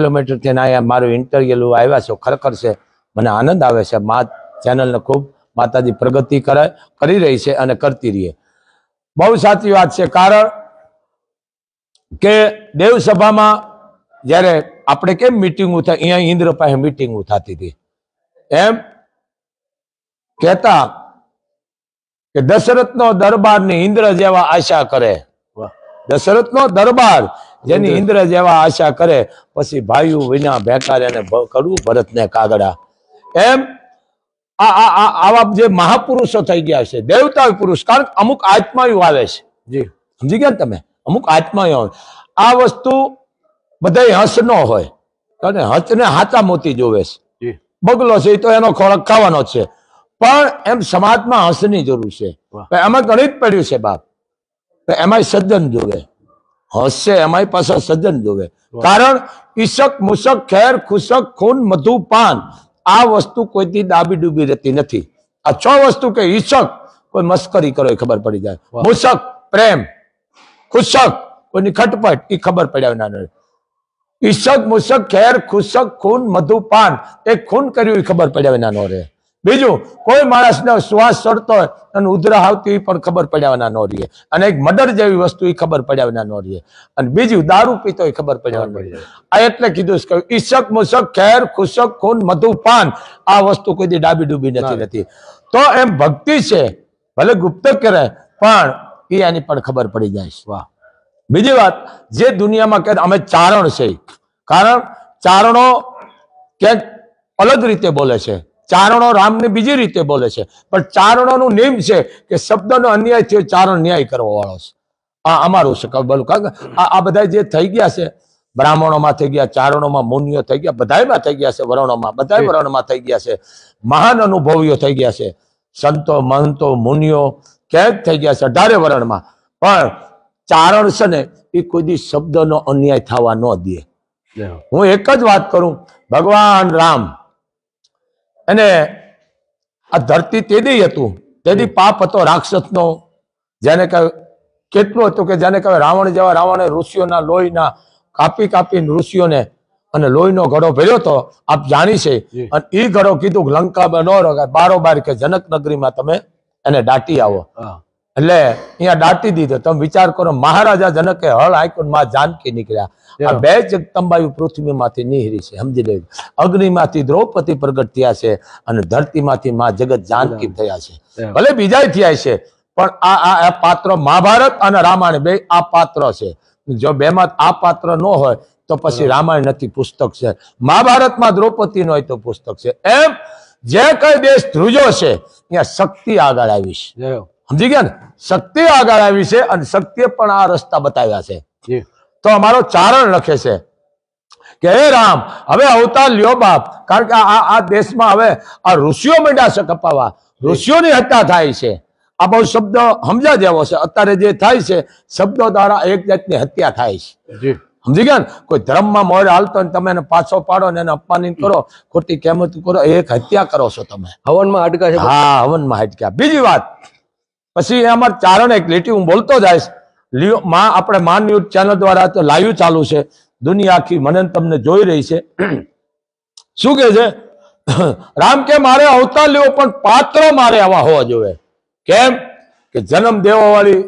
kilometre થઈને અહીંયા મારું ઇન્ટરવ્યુ આવ્યા છો ખરેખર છે મને આનંદ આવે છે મા ચેનલને ખૂબ માતાજી પ્રગતિ કરી રહી છે અને કરતી રહીએ બહુ સાચી વાત છે કારણ કે દેવસભામાં જ્યારે આપણે કેમ મિટિંગો થાય અહીંયા ઇન્દ્ર પાસે મિટિંગો થતી હતી એમ કહેતા કે દશરથ નો દરબાર દરબારની ઇન્દ્ર જેવા આશા કરે દશરથ નો દરબાર જેની ઇન્દ્ર જેવા આશા કરે પછી ભાઈઓ વિના એને કરવું ભરતને કાગડા એમ આ આ આવા જે મહાપુરુષો થઈ ગયા છે દેવતા પુરુષ કારણ અમુક આત્માયું આવે છે જી સમજી ગયા તમે અમુક આત્માયુ આવે આ વસ્તુ બધા હસ ન હોય કારણ હંસને હાચા મોતી જોવે છે બગલો છે એ તો એનો ખોરાક ખાવાનો છે પણ એમ સમાજમાં હંસની જરૂર છે એમાં ગણિત પડ્યું છે બાપ એમાં સજ્જન જોવે હસે એમાંય પાછા સજ્જન જોવે કારણ ઈશક મુશક ખેર ખુશક ખૂન મધુપાન આ વસ્તુ કોઈથી ડાબી ડૂબી રહેતી નથી આ છ વસ્તુ કે ઈશક કોઈ મસ્કરી કરો એ ખબર પડી જાય મુશક પ્રેમ ખુશક કોઈની ખટપટ એ ખબર પડાવે નાનો ઈશક મુશક ખેર ખુશક ખૂન મધુપાન એ ખૂન કર્યું એ ખબર પડાવે નાનો રે બીજું કોઈ માણસનો શ્વાસ ચડતો હોય અને ઉધરા આવતી પણ ખબર પડ્યા ન રહીએ અને એક મર્ડર જેવી વસ્તુ એ ખબર પડ્યા ન રહીએ અને બીજું દારૂ પીતો એ ખબર પડ્યા ન આ એટલે કીધું કે ઈશક મુશક ખેર ખુશક ખૂન મધુપાન આ વસ્તુ કોઈ ડાબી ડૂબી નથી નથી તો એમ ભક્તિ છે ભલે ગુપ્ત કરે પણ એ આની પણ ખબર પડી જાય વાહ બીજી વાત જે દુનિયામાં કે અમે ચારણ છે કારણ ચારણો ક્યાંક અલગ રીતે બોલે છે ચારણો રામને બીજી રીતે બોલે છે પણ ચારણોનું નિયમ છે કે શબ્દનો અન્યાય થયો ચારણ ન્યાય કરવા વાળો છે આ અમારું છે બોલું કારણ આ બધા જે થઈ ગયા છે બ્રાહ્મણોમાં થઈ ગયા ચારણોમાં મુનિઓ થઈ ગયા બધામાં થઈ ગયા છે વરણોમાં બધા વર્ણમાં થઈ ગયા છે મહાન અનુભવીઓ થઈ ગયા છે સંતો મહંતો મુનિઓ કેદ થઈ ગયા છે અઢારે વરણમાં પણ ચારણ છે ને એ કોઈ શબ્દનો અન્યાય થવા ન દે હું એક જ વાત કરું ભગવાન રામ અને આ ધરતી તેદી હતું તેદી પાપ હતો રાક્ષસ નો જેને કહે કેટલું હતું કે જેને કહેવાય રાવણ જેવા રાવણે ઋષિઓના લોહીના કાપી કાપી ઋષિઓને અને લોહીનો ઘડો ભર્યો હતો આપ જાણી છે અને એ ઘડો કીધું લંકામાં ન રોકાય બારોબાર કે જનક નગરીમાં તમે એને દાટી આવો એટલે અહીંયા દાટી દીધો તમે વિચાર કરો મહારાજા જનકે હળ માં જાનકી નીકળ્યા આ બે જગતંબાયુ પૃથ્વીમાંથી નીહરી છે સમજી લેજો અગ્નિમાંથી દ્રૌપદી પ્રગટ થયા છે અને ધરતીમાંથી માં જગત જાનકી થયા છે ભલે બીજા થયા છે પણ આ આ પાત્ર મહાભારત અને રામાયણ બે આ પાત્ર છે જો બેમાં આ પાત્ર ન હોય તો પછી રામાયણ નથી પુસ્તક છે મહાભારતમાં દ્રૌપદી નો તો પુસ્તક છે એમ જે કઈ દેશ ધ્રુજો છે ત્યાં શક્તિ આગળ આવીશ સમજી ગયા ને શક્તિ આગળ આવી છે અને શક્તિએ પણ આ રસ્તા બતાવ્યા છે તો અમારો ચારણ લખે છે કે હે રામ હવે અવતાર લ્યો બાપ કારણ કે આ આ દેશમાં હવે આ ઋષિઓ મંડ્યા છે કપાવા ઋષિઓની હત્યા થાય છે આ બહુ શબ્દ સમજા જેવો છે અત્યારે જે થાય છે શબ્દો દ્વારા એક જાતની હત્યા થાય છે સમજી ગયા ને કોઈ ધર્મમાં મોડ હાલતો ને તમે એને પાછો પાડો ને એને અપમાનિત કરો ખોટી કેમત કરો એક હત્યા કરો છો તમે હવનમાં અટકા છે હા હવનમાં અટક્યા બીજી વાત પછી અમારે ચારણ એક લીટી હું બોલતો જઈશ માં આપણે માન ન્યૂઝ ચેનલ દ્વારા તો લાઈવ ચાલુ છે દુનિયા આખી મને તમને જોઈ રહી છે શું કે છે રામ કે મારે અવતાર લેવો પણ પાત્ર મારે આવા હોવા જોઈએ કેમ કે જન્મ દેવા વાળી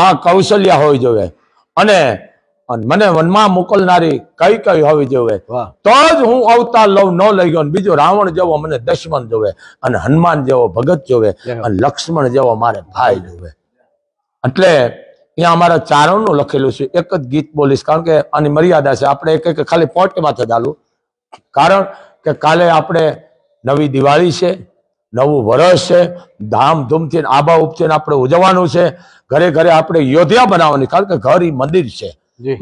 માં કૌશલ્યા હોવી જોઈએ અને અને મને વનમાં મોકલનારી કઈ કઈ હોવી જોવે તો જ હું અવતાર લવ ન લઈ ગયો બીજો રાવણ જેવો મને દશમન જોવે અને હનુમાન જેવો ભગત જોવે અને લક્ષ્મણ જેવો મારે ભાઈ જોવે એટલે અહીંયા અમારા ચારણનું લખેલું છે એક જ ગીત બોલીશ કારણ કે આની મર્યાદા છે આપણે એક એક ખાલી પોટમાં થાલું કારણ કે કાલે આપણે નવી દિવાળી છે નવું વર્ષ છે ધામધૂમથી આબા ઉપચીને આપણે ઉજવવાનું છે ઘરે ઘરે આપણે યોધ્યા બનાવવાની કારણ કે ઘર એ મંદિર છે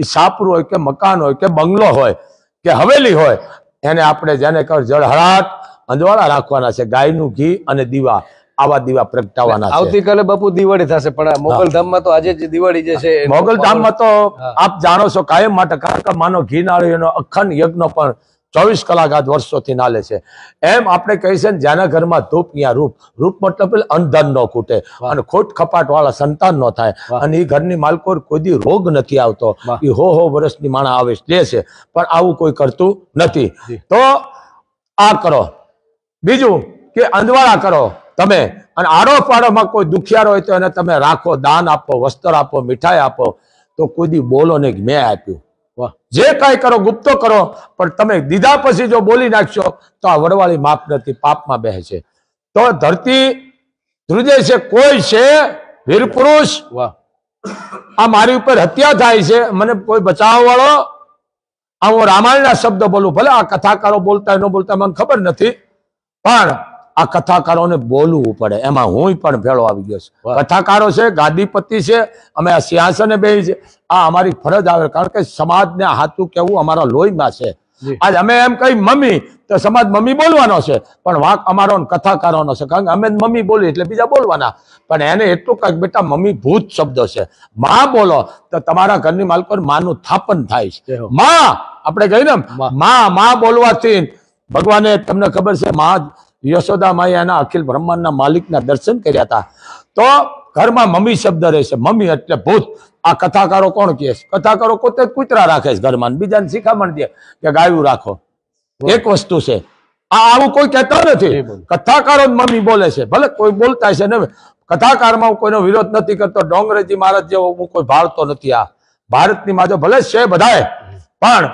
છાપરું હોય કે મકાન હોય કે બંગલો હોય કે હવેલી હોય એને આપણે જેને કહે જળહળાટ અંજવાળા રાખવાના છે ગાયનું ઘી અને દીવા આવા દીવા પ્રગટાવાના આવતીકાલે બાપુ દિવાળી થશે પણ મોગલધામમાં તો આજે જે દિવાળી જે છે મોગલધામમાં તો આપ જાણો છો કાયમ માટે કારણ કે માનો ઘી નાળીઓનો અખંડ યજ્ઞ પણ ચોવીસ કલાક આ વર્ષોથી નાલે છે એમ આપણે કહી છે જેના ઘરમાં ધૂપ ત્યાં રૂપ રૂપ મતલબ અંધન નો ખૂટે અને ખોટ ખપાટ વાળા સંતાન ન થાય અને એ ઘરની માલકો કોઈ રોગ નથી આવતો એ હો હો વર્ષની માણા આવે લે છે પણ આવું કોઈ કરતું નથી તો આ કરો બીજું કે અંધવાળા કરો તમે અને આડો પાડોમાં કોઈ દુખિયારો હોય તો એને તમે રાખો દાન આપો વસ્ત્ર આપો મીઠાઈ આપો તો કોઈ બોલો ને મેં આપ્યું જે કાંઈ કરો ગુપ્તો કરો પણ તમે દીધા પછી જો બોલી નાખશો તો આ વડવાળી માપ નથી પાપમાં બેસે છે તો ધરતી ધ્રુજે છે કોઈ છે વીર પુરુષ આ મારી ઉપર હત્યા થાય છે મને કોઈ બચાવ વાળો આ હું રામાયણના શબ્દ બોલું ભલે આ કથાકારો બોલતા ન બોલતા મને ખબર નથી પણ આ કથાકારોને બોલવું પડે એમાં હું પણ ભેળો આવી ગયો છું કથાકારો છે ગાદીપતિ છે અમે આ સિંહાસને બે છે આ અમારી ફરજ આવે કારણ કે સમાજને હાથું કેવું અમારા લોહીમાં છે આજ અમે એમ કહી મમ્મી તો સમાજ મમ્મી બોલવાનો છે પણ વાંક અમારો કથાકારોનો છે કારણ કે અમે મમ્મી બોલી એટલે બીજા બોલવાના પણ એને એટલું કહે બેટા મમ્મી ભૂત શબ્દ છે માં બોલો તો તમારા ઘરની માલ પર માનું થાપન થાય છે માં આપણે કહીએ ને મા મા બોલવાથી ભગવાને તમને ખબર છે માં યશોદા માએ અખિલ બ્રહ્માંડના માલિકના દર્શન કર્યા હતા તો ઘરમાં મમ્મી શબ્દ રહેશે મમ્મી એટલે ભૂત આ કથાકારો કોણ કહે છે કથાકારો પોતે કૂતરા રાખે છે ઘરમાં બીજાને શીખામણ દે કે ગાયું રાખો એક વસ્તુ છે આ આવું કોઈ કહેતા નથી કથાકારો મમ્મી બોલે છે ભલે કોઈ બોલતા છે ને કથાકારમાં હું કોઈનો વિરોધ નથી કરતો ડોંગરેજી મહારાજ જેવો હું કોઈ ભાળતો નથી આ ભારતની માજો ભલે છે બધાએ પણ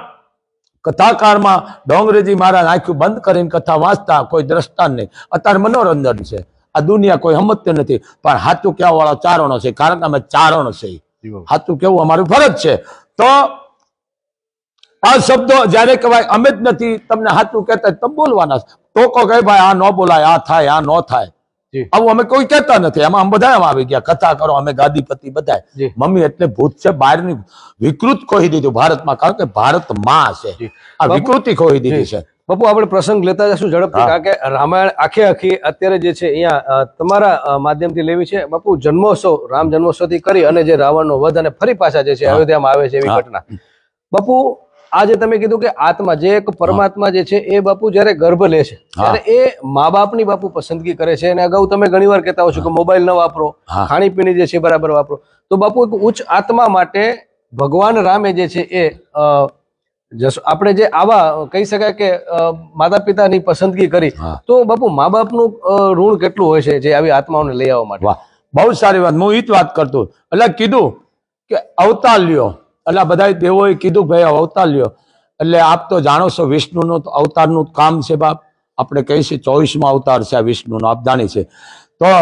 કથાકારમાં ડોંગરેજી મારા આંખું બંધ કરીને કથા વાંચતા કોઈ દ્રષ્ટાન નહીં અત્યારે મનોરંજન છે આ દુનિયા કોઈ હમત નથી પણ સાચું કહેવા વાળો ચારણો છે કારણ કે અમે ચારણ છે સાચું કેવું અમારું ફરજ છે તો આ શબ્દો જયારે કહેવાય અમે જ નથી તમને સાચું કહેતા તો બોલવાના ટોકો કહે ભાઈ આ ન બોલાય આ થાય આ ન થાય આવું અમે કોઈ કહેતા નથી એમાં અમે બધા આવી ગયા કથા કરો અમે ગાદીપતિ બધા મમ્મી એટલે ભૂત છે બહારની વિકૃત ખોઈ દીધું ભારતમાં કારણ કે ભારત માં છે આ વિકૃતિ ખોઈ દીધી છે બાપુ આપણે પ્રસંગ લેતા જશું ઝડપથી કારણ કે રામાયણ આખે આખી અત્યારે જે છે અહીંયા તમારા માધ્યમથી લેવી છે બાપુ જન્મોત્સવ રામ જન્મોત્સવથી કરી અને જે રાવણનો વધ અને ફરી પાછા જે છે અયોધ્યામાં આવે છે એવી ઘટના બાપુ આજે તમે કીધું કે આત્મા જે એક પરમાત્મા જે છે એ બાપુ જયારે ગર્ભ લે છે ત્યારે એ મા બાપની બાપુ પસંદગી કરે છે અને અગાઉ તમે ઘણી વાર કહેતા હો છો કે મોબાઈલ ન વાપરો ખાણીપીણી જે છે બરાબર વાપરો તો બાપુ એક ઉચ્ચ આત્મા માટે ભગવાન રામે જે છે એ આપણે જે આવા કહી શકાય કે માતા પિતાની પસંદગી કરી તો બાપુ મા બાપનું ઋણ કેટલું હોય છે જે આવી આત્માઓને લઈ આવવા માટે બહુ સારી વાત હું એ જ વાત કરતો એટલે કીધું કે અવતાર લ્યો એટલે આ બધા તેઓએ કીધું ભાઈ અવતાર લ્યો એટલે આપ તો જાણો છો વિષ્ણુનું અવતારનું કામ છે બાપ આપણે કહીએ છીએ ચોવીસમાં અવતાર છે આ વિષ્ણુનો આપ જાણીએ છીએ તો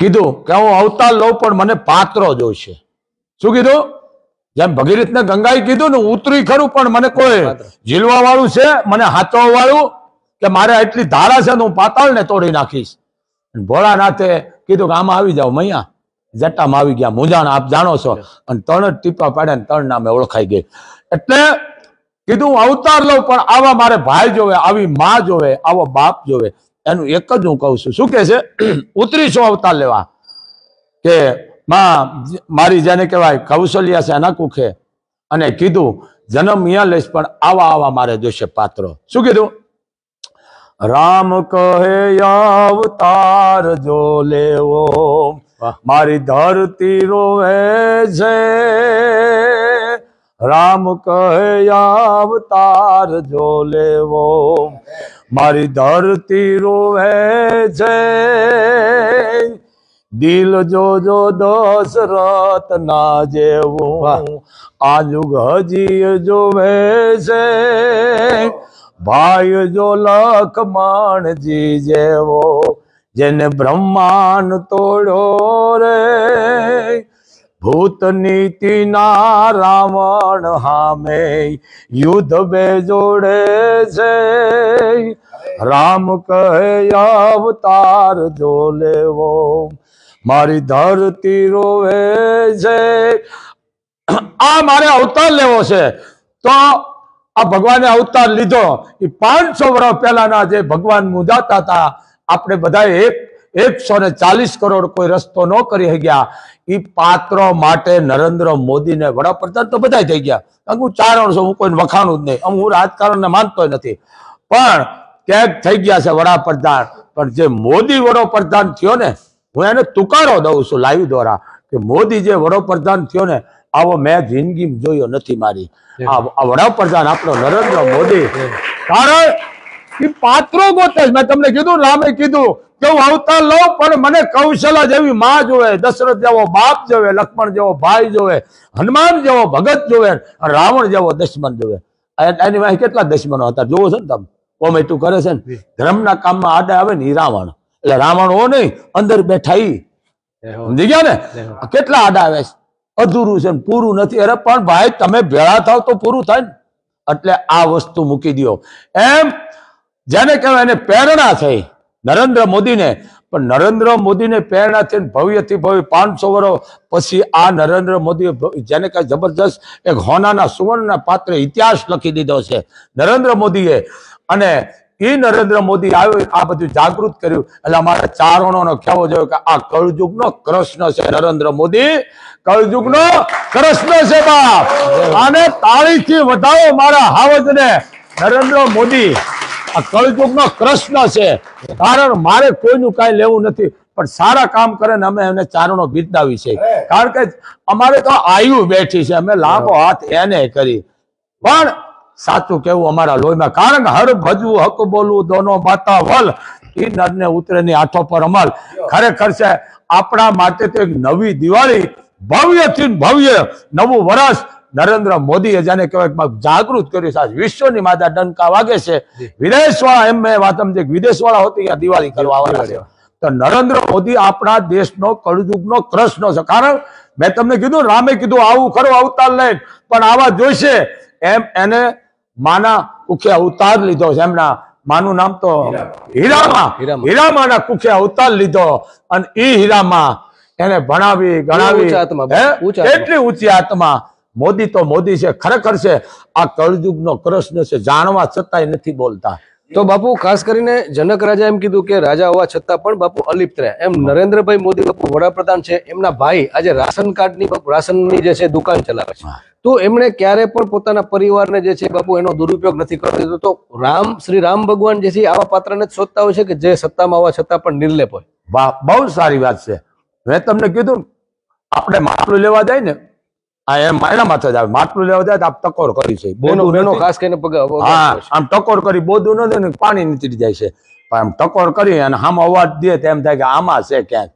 કીધું કે હું અવતાર લઉં પણ મને પાત્રો જોઈશે શું કીધું જેમ ભગીરથને ગંગાએ કીધું ને ઉતરી ખરું પણ મને કોઈ ઝીલવા વાળું છે મને હાચવા વાળું કે મારે એટલી ધારા છે ને હું પાતાળને તોડી નાખીશ ભોળાનાથે કીધું કે આમાં આવી જાઓ મૈયા જટામાં આવી ગયા મુંજાણ આપ જાણો છો અને ત્રણ જ ટીપા પાડે ત્રણ નામે ઓળખાઈ ગઈ એટલે કીધું હું અવતાર લઉં પણ આવા મારે ભાઈ જોવે આવી માં જોવે આવો બાપ જોવે એનું એક જ હું કહું છું શું કે છે ઉતરીશું અવતાર લેવા કે માં મારી જેને કહેવાય કૌશલ્યા છે એના કુખે અને કીધું જન્મ અહીંયા લઈશ પણ આવા આવા મારે જોશે પાત્રો શું કીધું રામ કહે અવતાર જો લેવો મારી ધરતી રોવે છે રામ કહે અવતાર જો લેવો મારી ધરતી રોવે છે દિલ જોજો દશરથ ના જેવું આ જુગ હજી જોવે છે ભાઈ જો લખમણજી જેવો જેને બ્રહ્માન તોડો રે ભૂત નીતિ ના રાવણ હામે યુદ્ધ બે જોડે છે રામ કહે અવતાર જો લેવો મારી ધરતી રોવે છે આ મારે અવતાર લેવો છે તો આ ભગવાને અવતાર લીધો એ પાંચસો વર્ષ પહેલાના જે ભગવાન મુજાતા હતા આપણે બધા એક એકસો ને ચાલીસ કરોડ કોઈ રસ્તો ન કરી ગયા એ પાત્રો માટે નરેન્દ્ર મોદીને વડાપ્રધાન તો બધા થઈ ગયા હું ચારણ છું હું કોઈ વખાણું જ નહીં હું રાજકારણને માનતો નથી પણ ક્યાંક થઈ ગયા છે વડાપ્રધાન પણ જે મોદી વડાપ્રધાન થયો ને હું એને તુકારો દઉં છું લાઈવ દ્વારા કે મોદી જે વડાપ્રધાન થયો ને આવો મેં જિંદગી જોયો નથી મારી આ વડાપ્રધાન આપણો નરેન્દ્ર મોદી કારણ પાત્રો ગોતે મેં તમને કીધું રામે કીધું કે હું અવતાર લઉં પણ મને કૌશલા જેવી માં જોવે દશરથ જેવો બાપ જોવે લક્ષ્મણ જેવો ભાઈ જોવે હનુમાન જેવો ભગત જોવે રાવણ જેવો દુશ્મન જોવે એની વાંહી કેટલા દુશ્મનો હતા જોવો છો ને તમે કોમેટું કરે છે ને ધર્મના કામમાં આડે આવે ને રાવણ એટલે રાવણ ઓ નહીં અંદર બેઠા ઈ સમજી ગયા ને કેટલા આડા આવે છે અધૂરું છે પૂરું નથી અરે પણ ભાઈ તમે ભેળા થાવ તો પૂરું થાય ને એટલે આ વસ્તુ મૂકી દો એમ જેને કહેવાય પ્રેરણા થઈ નરેન્દ્ર મોદીને પણ નરેન્દ્ર મોદીને પ્રેરણા થઈને ભવ્યથી ભવ્ય પાંચસો વર્ષ પછી આ નરેન્દ્ર મોદીએ જેને કાંઈ જબરજસ્ત એક હોનાના સુવર્ણના પાત્ર ઇતિહાસ લખી દીધો છે નરેન્દ્ર મોદીએ અને એ નરેન્દ્ર મોદી આવ્યો આ બધું જાગૃત કર્યું એટલે અમારે ચારણોનો કહેવો જોઈએ કે આ નો કૃષ્ણ છે નરેન્દ્ર મોદી નો કૃષ્ણ છે બાપ આને તાળીથી વધારો મારા હાવજને નરેન્દ્ર મોદી આ કળયુગનો કૃષ્ણ છે કારણ મારે કોઈનું કાંઈ લેવું નથી પણ સારા કામ કરે ને અમે એને ચારણો બિરદાવી છે કારણ કે અમારે તો આયુ બેઠી છે અમે લાંબો હાથ એને કરી પણ સાચું કેવું અમારા લોહીમાં કારણ હર ભજવું હક બોલવું દોનો માતા વલ ઈ નરને ઉતરેની આઠો પર અમલ ખરેખર છે આપણા માટે તો એક નવી દિવાળી ભવ્યથી ભવ્ય નવું વર્ષ નરેન્દ્ર મોદીએ જેને કહેવાય જાગૃત કર્યું છે વિશ્વની માતા ડંકા વાગે છે વિદેશવાળા એમ વાત સમજે વિદેશવાળા હોતી આ દિવાળી કરવા તો નરેન્દ્ર મોદી આપણા દેશનો કળયુગનો કૃષ્ણ છે કારણ મેં તમને કીધું રામે કીધું આવું ખરો અવતાર લઈને પણ આવા જોઈશે એમ એને માના ઉખે અવતાર લીધો છે એમના માનું નામ તો હીરામાં હીરામાના કુખે અવતાર લીધો અને ઈ હીરામાં એને ભણાવી ગણાવી એટલી ઊંચી આત્મા મોદી તો મોદી છે ખરેખર છે આ કળયુગનો કૃષ્ણ છે જાણવા છતાંય નથી બોલતા તો બાપુ ખાસ કરીને જનક રાજા એમ કીધું કે રાજા હોવા છતાં પણ બાપુ અલિપ્ત રહ્યા એમ નરેન્દ્રભાઈ મોદી બાપુ વડાપ્રધાન છે એમના ભાઈ આજે રાશન કાર્ડની રાશનની જે છે દુકાન ચલાવે છે તો એમણે ક્યારે પણ પોતાના પરિવારને જે છે બાપુ એનો દુરુપયોગ નથી કરતો દીધો તો રામ શ્રી રામ ભગવાન જે છે આવા પાત્રને જ શોધતા હોય છે કે જે સત્તામાં હોવા છતાં પણ નિર્લેપ હોય બહુ સારી વાત છે મેં તમને કીધું આપણે માટલું લેવા જાય ને ટકોર કરી પાણી નીતરી જાય છે આમ ટકોર કરી અને આમ અવાજ દે તેમ થાય કે આમાં છે ક્યાંક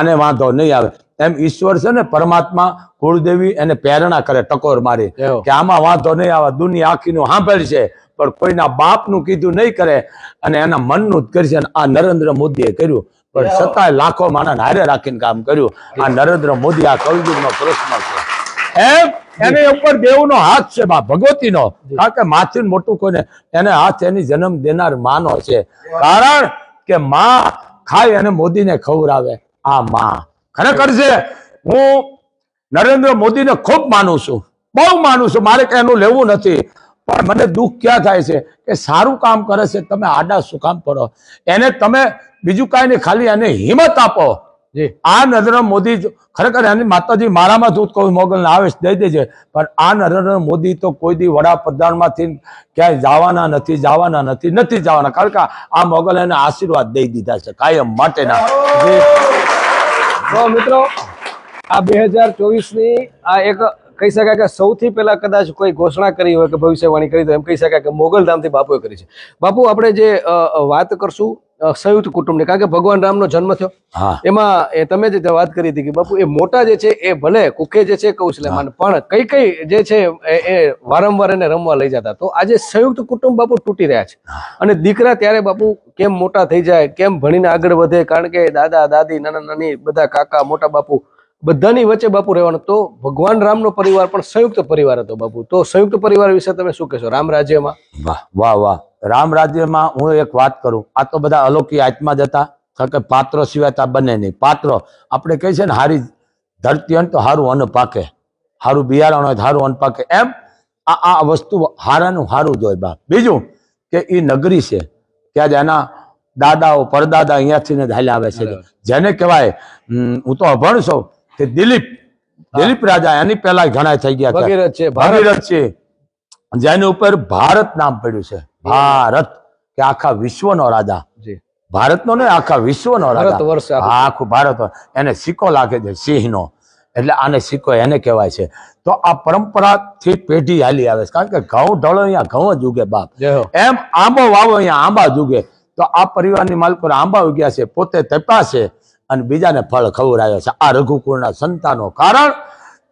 આને વાંધો નહીં આવે એમ ઈશ્વર છે ને પરમાત્મા કુળદેવી એને પ્રેરણા કરે ટકોર મારી કે આમાં વાંધો નહીં આવે દુનિયા આખીનું સાંભળશે પણ કોઈના બાપ નું કીધું નહીં કરે અને એના મનનું જ કરશે આ નરેન્દ્ર મોદીએ કર્યું પણ છતાંય લાખો માણસ હારે રાખીને કામ કર્યું આ નરેન્દ્ર મોદી આ કવિ નો પ્રશ્ન છે એમ એની ઉપર દેવનો હાથ છે બા ભગવતીનો કારણ કે માથી મોટું કોઈને એને હાથ એની જન્મ દેનાર માનો છે કારણ કે માં ખાય અને મોદીને ખવડાવે આ માં ખરેખર છે હું નરેન્દ્ર મોદીને ખૂબ માનું છું બહુ માનું છું મારે એનું લેવું નથી પણ મને દુઃખ ક્યાં થાય છે કે સારું કામ કરે છે તમે આડા શું કામ કરો એને તમે બીજું કાંઈ નહીં ખાલી એને હિંમત આપો આ નરેન્દ્ર મોદી ખરેખર એની માતાજી મારામાં દૂધ કહું મોગલને આવે દઈ દેજે પણ આ નરેન્દ્ર મોદી તો કોઈ દી વડાપ્રધાનમાંથી ક્યાંય જવાના નથી જવાના નથી નથી જવાના કારણ કે આ મોગલ એને આશીર્વાદ દઈ દીધા છે કાયમ માટેના મિત્રો આ બે હજાર ચોવીસની આ એક કહી શકાય કે સૌથી પહેલા કદાચ કોઈ ઘોષણા કરી હોય કે ભવિષ્યવાણી કરી તો એમ કહી શકાય કે મોગલ ધામથી બાપુએ કરી છે બાપુ આપણે જે વાત કરશું સંયુક્ત કુટુંબને કારણ કે ભગવાન રામ જન્મ થયો એમાં તમે જે વાત કરી હતી કે બાપુ એ મોટા જે છે એ ભલે કુકે જે છે કૌશલ્યમાન પણ કઈ કઈ જે છે એ વારંવાર એને રમવા લઈ જતા તો આજે સંયુક્ત કુટુંબ બાપુ તૂટી રહ્યા છે અને દીકરા ત્યારે બાપુ કેમ મોટા થઈ જાય કેમ ભણીને આગળ વધે કારણ કે દાદા દાદી નાના નાની બધા કાકા મોટા બાપુ બધાની વચ્ચે બાપુ રહેવાનો તો ભગવાન રામનો પરિવાર પણ સંયુક્ત પરિવાર હતો બાપુ તો સંયુક્ત પરિવાર વિશે તમે શું કહેશો રામ રાજ્યમાં વાહ વાહ વાહ રામ રાજ્યમાં હું એક વાત કરું આ તો બધા અલૌકિક આત્મા જ હતા કારણ કે પાત્ર સિવાય તો બને નહીં પાત્ર આપણે કહે છે ને હારી ધરતી અન તો હારું અન્ન પાકે સારું બિયારણ હોય હારું અન્ન પાકે એમ આ આ વસ્તુ હારાનું સારું જ હોય બા બીજું કે એ નગરી છે ત્યાં આજે એના દાદાઓ પરદાદા અહીંયાથી ને હાલ્યા આવે છે જેને કહેવાય હું તો અભણ છું તે દિલીપ દિલીપ રાજા એની પહેલા ઘણા થઈ ગયા ભગીરથ છે ભગીરથ છે જેની ઉપર ભારત નામ પડ્યું છે ભારત કે આખા વિશ્વનો રાજા ભારતનો ને આખા વિશ્વનો રાજા આખું ભારત એને સિક્કો લાગે છે સિંહ નો એટલે આને સિક્કો એને કહેવાય છે તો આ પરંપરાથી પેઢી હાલી આવે છે કારણ કે ઘઉં ઢળો અહીંયા ઘઉં જ ઉગે બાપ એમ આંબો વાવો અહીંયા આંબા જ ઉગે તો આ પરિવારની માલિકો આંબા ઉગ્યા છે પોતે તપ્યા છે અને બીજાને ફળ ખવડાવ્યો છે આ રઘુકુળના સંતાનો કારણ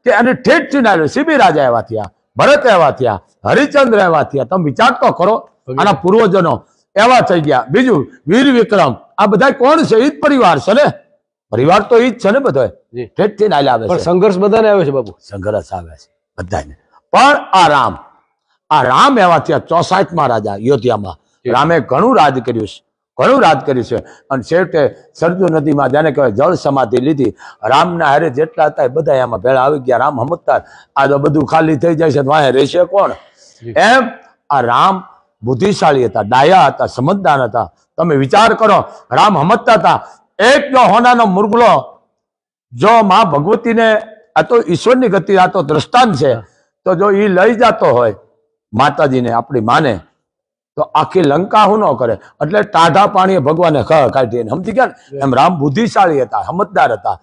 કે અને ઠેઠ ચીનાવ્યો સીબી રાજા એવા થયા ભરત એવા થયા હરિચંદ્ર એવા થયા તમે વિચાર તો કરો આના પૂર્વજનો એવા થઈ ગયા બીજું વીર વિક્રમ આ બધા કોણ છે એ પરિવાર છે ને પરિવાર તો એ છે ને બધો ઠેઠ થી નાલે આવે સંઘર્ષ બધાને આવે છે બાપુ સંઘર્ષ આવે છે બધાને પણ આ રામ આ રામ એવા થયા ચોસાઠ માં રાજા અયોધ્યામાં રામે ઘણું રાજ કર્યું છે ઘણું રાજ કર્યું છે અને છેવટે સરજુ નદીમાં જેને કહેવાય જળ સમાધિ લીધી રામના હારે જેટલા હતા એ બધા એમાં ભેળા આવી ગયા રામ હમતતા આ તો બધું ખાલી થઈ જાય છે તો વાંહે રહેશે કોણ એમ આ રામ બુદ્ધિશાળી હતા ડાયા હતા સમજદાર હતા તમે વિચાર કરો રામ હમતતા હતા એક જો હોનાનો મુરગલો જો મા ભગવતીને આ તો ઈશ્વરની ગતિ આ તો દ્રષ્ટાંત છે તો જો એ લઈ જતો હોય માતાજીને આપણી માને તો આખી લંકા હું ન કરે એટલે ટાઢા પાણી ભગવાને કાઢી સમજી ગયા એમ રામ બુદ્ધિશાળી હતા સમજદાર હતા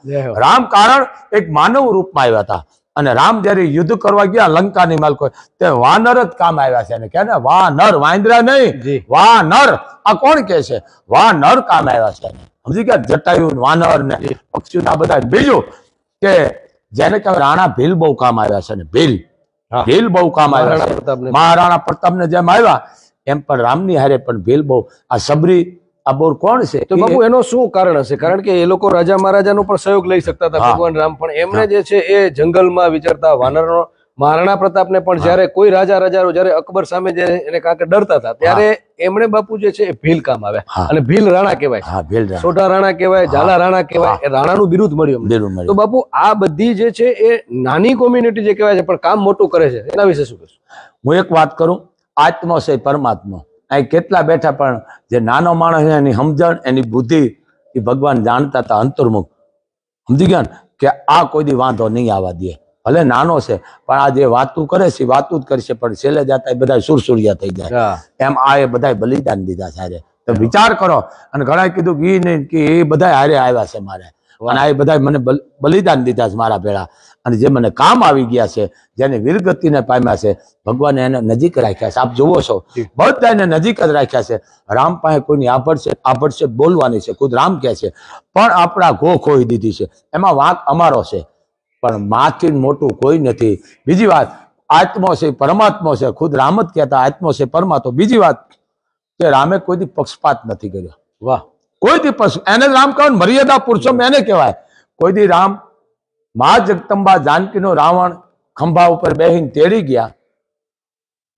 રામ કારણ એક માનવ રૂપમાં આવ્યા હતા અને રામ જયારે યુદ્ધ કરવા ગયા લંકાની માલકો તે વાનર જ કામ આવ્યા છે કે વાનર વાંદરા નહીં વાનર આ કોણ કે છે વાનર કામ આવ્યા છે સમજી ગયા જટાયુ વાનર ને પક્ષીઓના બધા બીજું કે જેને કહેવાય રાણા ભીલ બહુ કામ આવ્યા છે ને ભીલ ભીલ બહુ કામ આવ્યા છે મહારાણા પ્રતાપ ને જેમ આવ્યા એમ પણ રામની હારે પણ ભીલ બહુ આ સબરી આ બોર કોણ છે તો બાબુ એનો શું કારણ હશે કારણ કે એ લોકો રાજા મહારાજાનો પણ સહયોગ લઈ શકતા હતા ભગવાન રામ પણ એમને જે છે એ જંગલમાં વિચારતા વાનરનો મહારાણા ને પણ જયારે કોઈ રાજા રાજા જ્યારે અકબર સામે જયારે એને કાંકે ડરતા હતા ત્યારે એમણે બાપુ જે છે એ ભીલ કામ આવે અને ભીલ રાણા કહેવાય સોટા રાણા કહેવાય ઝાલા રાણા કહેવાય એ રાણાનું બિરુદ મળ્યું તો બાપુ આ બધી જે છે એ નાની કોમ્યુનિટી જે કહેવાય છે પણ કામ મોટું કરે છે એના વિશે શું કહેશું હું એક વાત કરું આત્મો છે પરમાત્મા અહીં કેટલા બેઠા પણ જે નાનો માણસ છે એની સમજણ એની બુદ્ધિ એ ભગવાન જાણતા હતા અંતર્મુખ સમજી ગયા ને કે આ કોઈ દી વાંધો નહીં આવવા દે ભલે નાનો છે પણ આ જે વાતું કરે છે વાતું જ કરશે પણ છેલ્લે જતા એ બધા સુરસુરિયા થઈ જાય એમ આ એ બધા બલિદાન દીધા છે તો વિચાર કરો અને ઘણા કીધું ઘી નહીં કે એ બધા હારે આવ્યા છે મારે અને આ બધા મને બલિદાન દીધા છે મારા ભેળા અને જે મને કામ આવી ગયા છે જેને વીરગતિને પામ્યા છે ભગવાને એને નજીક રાખ્યા છે આપ જુઓ છો બધા એને નજીક જ રાખ્યા છે રામ પાસે કોઈની આભડ છે બોલવાની છે ખુદ રામ કહે છે પણ આપણા ઘો ખોઈ દીધી છે એમાં વાંક અમારો છે પણ માથી મોટું કોઈ નથી બીજી વાત આત્મો છે પરમાત્મો છે ખુદ રામ જ કહેતા આત્મો છે પરમાત્મા બીજી વાત કે રામે કોઈથી પક્ષપાત નથી કર્યો વાહ કોઈ દી પશુ એને રામ કહેવાય મર્યાદા પુરુષોત્તમ એને કહેવાય કોઈ દી રામ મા જગદંબા જાનકીનો રાવણ ખંભા ઉપર બેહીને તેડી ગયા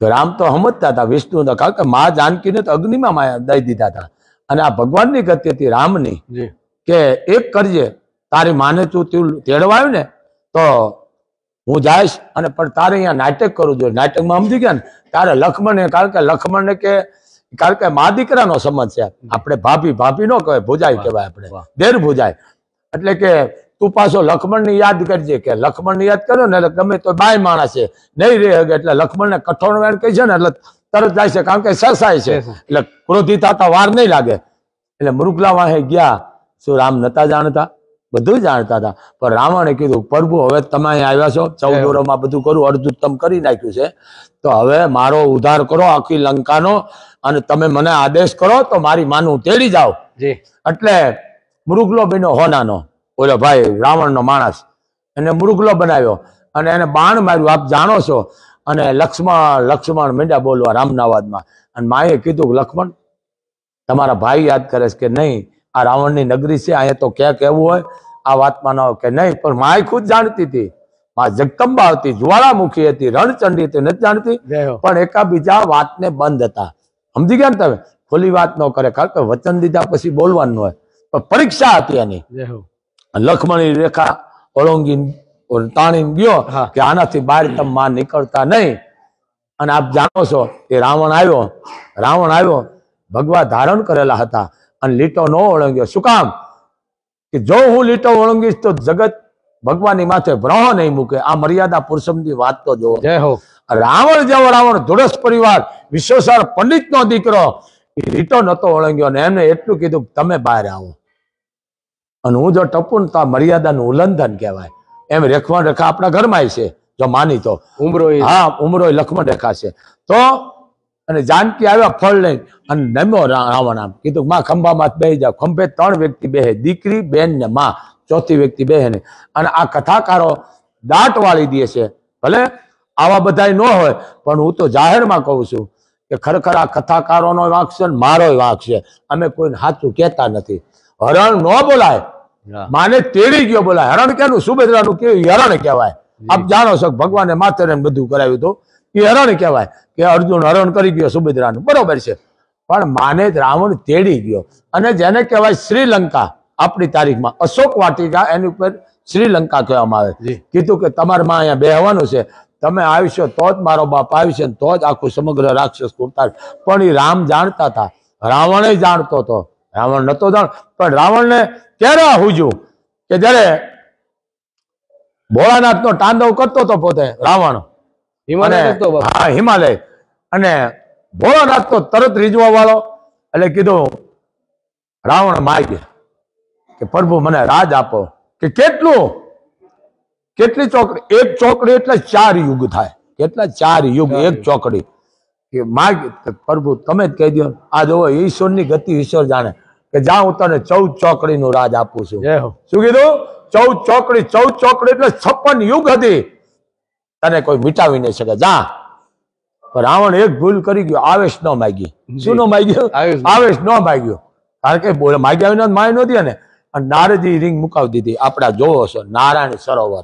તો રામ તો સમજતા હતા વિષ્ણુ કારણ કે મા જાનકીને તો અગ્નિમાં માયા દઈ દીધા હતા અને આ ભગવાનની ગતિ હતી રામની કે એક કરજે તારી માને તું તેડવાયું ને તો હું જાઈશ અને પણ તારે અહીંયા નાટક કરવું જોઈએ નાટકમાં સમજી ગયા ને તારે લક્ષ્મણને કારણ કે લક્ષ્મણને કે કારણ કે મા દીકરાનો સંબંધ છે આપણે ભાભી ભાભી નો કહેવાય ભૂજાઈ કહેવાય આપણે દેર ભૂજાય એટલે કે તું પાછો લક્ષ્મણ ની યાદ કરજે કે લક્ષ્મણ ની યાદ કર્યો ને ગમે તો બાય માણસ છે નહીં રહે એટલે લક્ષ્મણ ને કઠોળ વેણ કહી છે ને એટલે તરત જાય છે કારણ કે સરસાય છે એટલે ક્રોધી થતા વાર નહીં લાગે એટલે મૃગલા વાહે ગયા શું રામ નતા જાણતા બધું જાણતા હતા પણ રાવણે કીધું પ્રભુ હવે તમે અહીં આવ્યા છો ચૌદ ઓરોમાં બધું કરું તમ કરી નાખ્યું છે તો હવે મારો ઉદ્ધાર કરો આખી લંકાનો અને તમે મને આદેશ કરો તો મારી માનું તેડી જાઓ એટલે મૃગલો બીનો હોનાનો ઓલો ભાઈ રાવણનો માણસ એને મૃગલો બનાવ્યો અને એને બાણ માર્યું આપ જાણો છો અને લક્ષ્મણ લક્ષ્મણ મીંડા બોલવા રામનાવાદમાં અને માએ કીધું લક્ષ્મણ તમારા ભાઈ યાદ કરે છે કે નહીં આ રાવણની નગરી છે અહીંયા તો ક્યાં કહેવું હોય આ વાતમાં ન હોય કે નહીં પણ માય ખુદ જાણતી હતી મા જગદંબા હતી જ્વાળામુખી હતી રણચંડી હતી નથી જાણતી પણ એકાબીજા વાતને બંધ હતા સમજી ગયા ને તમે ખોલી વાત ન કરે કારણ કે વચન દીધા પછી બોલવાનું હોય પણ પરીક્ષા હતી એની લખમણી રેખા ઓળંગી તાણી ગયો કે આનાથી બહાર તમે માં નીકળતા નહીં અને આપ જાણો છો કે રાવણ આવ્યો રાવણ આવ્યો ભગવા ધારણ કરેલા હતા અને લીટો ન ઓળંગ્યો શું કામ કે જો હું લીટો ઓળંગીશ તો જગત ભગવાનની માથે ભ્રહ નહીં મૂકે આ મર્યાદા પુરુષમની વાત તો જોવો જય હો રાવણ જેવો રાવણ ધોરસ પરિવાર વિશ્વસાર પંડિત નો દીકરો રીતો રીટો નતો ઓળંગ્યો ને એમને એટલું કીધું તમે બહાર આવો અને હું જો ટપું તો આ મર્યાદાનું ઉલ્લંઘન કહેવાય એમ રેખવણ રેખા આપણા ઘરમાં છે જો માની તો ઉમરો હા ઉમરો લખમણ રેખા છે તો અને જાનકી આવ્યા ફળ લઈ અને નમ્યો રાવણ આમ કીધું માં ખંભામાં બે જાવ ખંભે ત્રણ વ્યક્તિ બે દીકરી બેન ને માં ચોથી વ્યક્તિ બે અને આ કથાકારો દાટ વાળી દે છે ભલે આવા બધા ન હોય પણ હું તો જાહેરમાં કહું છું કે ખરેખર આ કથાકારોનો વાંક છે ને મારો વાંક છે અમે કોઈને સાચું કહેતા નથી હરણ ન બોલાય માને તેડી ગયો બોલાય હરણ કેનું સુભદ્રાનું કેવું હરણ કહેવાય આપ જાણો છો ભગવાને માથે બધું કરાવ્યું હતું એ હરણ કહેવાય કે અર્જુન હરણ કરી ગયો સુભદ્રાનું બરોબર છે પણ માને જ રાવણ તેડી ગયો અને જેને કહેવાય શ્રીલંકા આપણી તારીખમાં અશોક વાટિકા એની ઉપર શ્રીલંકા કહેવામાં આવે કીધું કે તમારે માં અહીંયા બેહવાનું છે તમે આવશો તો જ મારો બાપ આવશે તો જ આખું સમગ્ર રાક્ષસ કુરતા પણ એ રામ જાણતા હતા રાવણે જાણતો હતો રાવણ નતો જાણ પણ રાવણને ક્યારે હુજ્યું કે જયારે ભોળાનાથનો તાંડવ કરતો હતો પોતે રાવણ હા હિમાલય અને ભોળાનાથ તો તરત રીઝવા વાળો એટલે કીધું રાવણ માગે કે પ્રભુ મને રાજ આપો કે કેટલું કેટલી ચોકડી એક ચોકડી એટલે ચાર યુગ થાય કેટલા ચાર યુગ એક ચોકડી કે માગ પ્રભુ તમે જ કહી દો આ જોવો ઈશ્વરની ગતિ ઈશ્વર જાણે કે જા હું તને ચૌદ ચોકડીનું રાજ આપું છું શું કીધું ચૌદ ચોકડી ચૌદ ચોકડી એટલે છપ્પન યુગ હતી તને કોઈ મિટાવી નહીં શકે જા રાવણ એક ભૂલ કરી ગયો આવેશ ન માગી શું ન માગ્યો આવેશ ન માગ્યો કારણ કે બોલે માગ્યા વિના માય નહોતી ને અને નારદી રિંગ મુકાવી દીધી આપણા જોવો છો નારાયણ સરોવર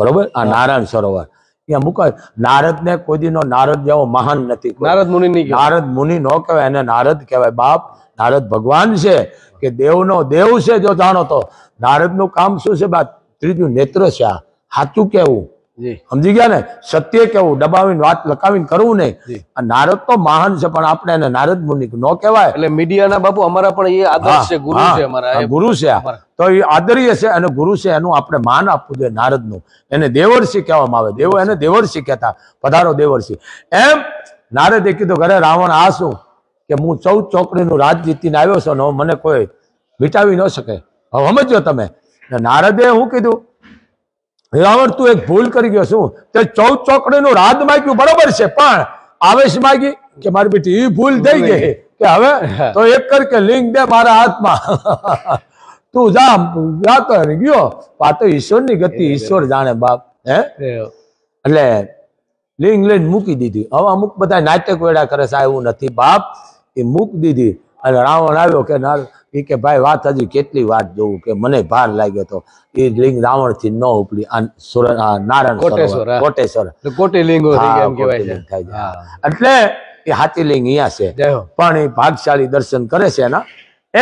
બરોબર આ નારાયણ સરોવર ત્યાં મુકાય નારદ ને કોઈ કોદીનો નારદ જેવો મહાન નથી નારદ મુનિ નારદ મુનિ નો કહેવાય એને નારદ કહેવાય બાપ નારદ ભગવાન છે કે દેવનો દેવ છે જો જાણો તો નારદ નું કામ શું છે બાપ ત્રીજું નેત્ર છે આ સાચું કેવું સમજી ગયા ને સત્ય કેવું દબાવીને વાત લખાવીને કરવું નહીં નારદ તો મહાન છે પણ આપણે એને નારદ મુનિ ન કહેવાય એટલે મીડિયાના બાપુ અમારા પણ એ આદર્શ છે ગુરુ છે અમારા ગુરુ છે તો એ આદરીય છે અને ગુરુ છે એનું આપણે માન આપવું જોઈએ નું એને દેવર્ષિ કહેવામાં આવે દેવો એને દેવર્ષિ કહેતા પધારો દેવર્ષિ એમ નારદે કીધું ઘરે રાવણ આ શું કે હું ચૌદ ચોકડીનું રાજ જીતીને આવ્યો છું મને કોઈ વિટાવી ન શકે હવે સમજો તમે નારદે હું કીધું રાવણ તું એક ભૂલ કરી ગયો શું તે ચૌદ ચોકડીનું રાધ માગ્યું બરોબર છે પણ આવેશ માગી કે મારી બેટી એ ભૂલ થઈ ગઈ કે હવે તો એક કર કે લિંગ દે મારા હાથમાં તું જા જા કરી ગયો આ તો ઈશ્વરની ગતિ ઈશ્વર જાણે બાપ હે એટલે લિંગ લઈને મૂકી દીધી હવે અમુક બધા નાટક વેડા કરે છે એવું નથી બાપ એ મૂકી દીધી અને રાવણ આવ્યો કે ના કે ભાઈ વાત હજી કેટલી વાત જોવું કે મને ભાર લાગ્યો તો એ લિંગ રાવણ થી ન ઉપડી નારાયણ કોટેશ્વર કોટિલિંગ એટલે એ હાથીલિંગ અહીંયા છે પણ એ ભાગશાળી દર્શન કરે છે એના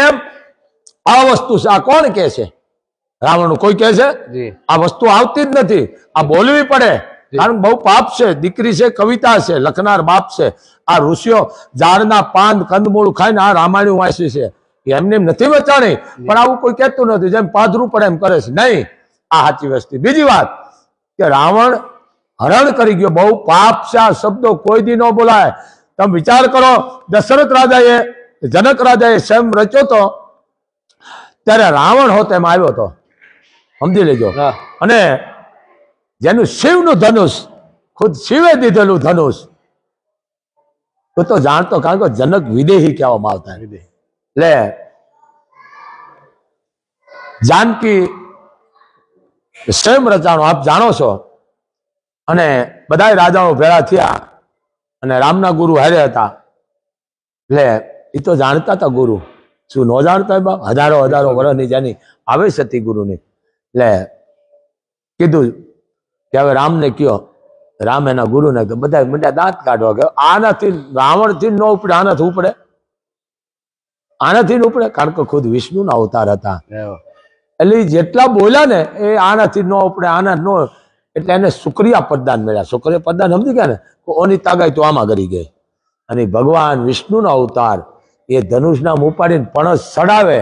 એમ આ વસ્તુ આ કોણ કે છે રાવણ કોઈ કે છે આ વસ્તુ આવતી જ નથી આ બોલવી પડે કારણ બહુ પાપ છે દીકરી છે કવિતા છે લખનાર બાપ છે આ ઋષિઓ ઝાડના પાન કંદમૂળ ખાઈને આ રામાયણ વાંચી છે એમને એમ નથી વચાણી પણ આવું કોઈ કહેતું નથી જેમ પાદરું પણ એમ કરે છે નહીં આ સાચી વસ્તુ બીજી વાત કે રાવણ હરણ કરી ગયો બહુ પાપ છે આ શબ્દો કોઈ દી ન બોલાય તમે વિચાર કરો દશરથ રાજાએ જનક રાજાએ સ્વયં રચ્યો તો ત્યારે રાવણ હોત એમ આવ્યો હતો સમજી લેજો અને જેનું શિવનું ધનુષ ખુદ શિવે દીધેલું ધનુષ તો જાણતો કારણ કે જનક વિદેહી કહેવામાં આવતા વિદેહી એટલે જાનકી સ્વયં રચાણો આપ જાણો છો અને બધા રાજાઓ ભેળા થયા અને રામના ગુરુ હારે હતા એટલે એ તો જાણતા હતા ગુરુ શું ન જાણતા બાપ હજારો હજારો વર્ષની જાની આવે સતી ગુરુની એટલે કીધું કે હવે રામને કયો રામ એના ગુરુને બધા મંડ્યા દાંત કાઢવા કે આનાથી રાવણથી ન ઉપડે આનાથી ઉપડે આનાથી ન ઉપડે કારણ કે ખુદ વિષ્ણુના અવતાર હતા એટલે જેટલા બોલ્યા ને એ આનાથી નો ઉપડે આના નો એટલે એને શુક્રિયા પ્રદાન મળ્યા સુક્રિયા પ્રદાન સમજી ગયા ને ઓની તાગાઈ તો આમાં કરી ગઈ અને ભગવાન વિષ્ણુ વિષ્ણુનો અવતાર એ ધનુષ નામ ઉપાડીને પણ સડાવે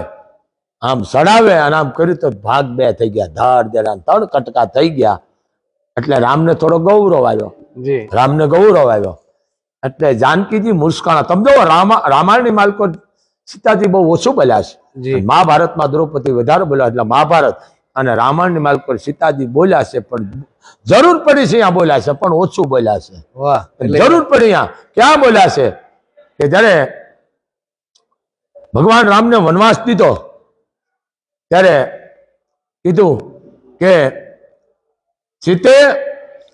આમ સડાવે અને આમ કર્યું તો ભાગ બે થઈ ગયા ધાડ ધડા ત્રણ કટકા થઈ ગયા એટલે રામને થોડો ગૌરવ આવ્યો રામને ગૌરવ આવ્યો એટલે જાનકીજી મુસ્કાણા તમે જો ની માલકો સીતાજી બહુ ઓછું બોલ્યા છે મહાભારતમાં દ્રૌપદી વધારે બોલ્યા એટલે મહાભારત અને રામાયણની માલ પર સીતાજી બોલ્યા છે પણ જરૂર પડી છે અહીંયા બોલ્યા છે પણ ઓછું બોલ્યા છે જરૂર પડી અહીંયા ક્યાં બોલ્યા છે કે જયારે ભગવાન રામને વનવાસ દીધો ત્યારે કીધું કે સીતે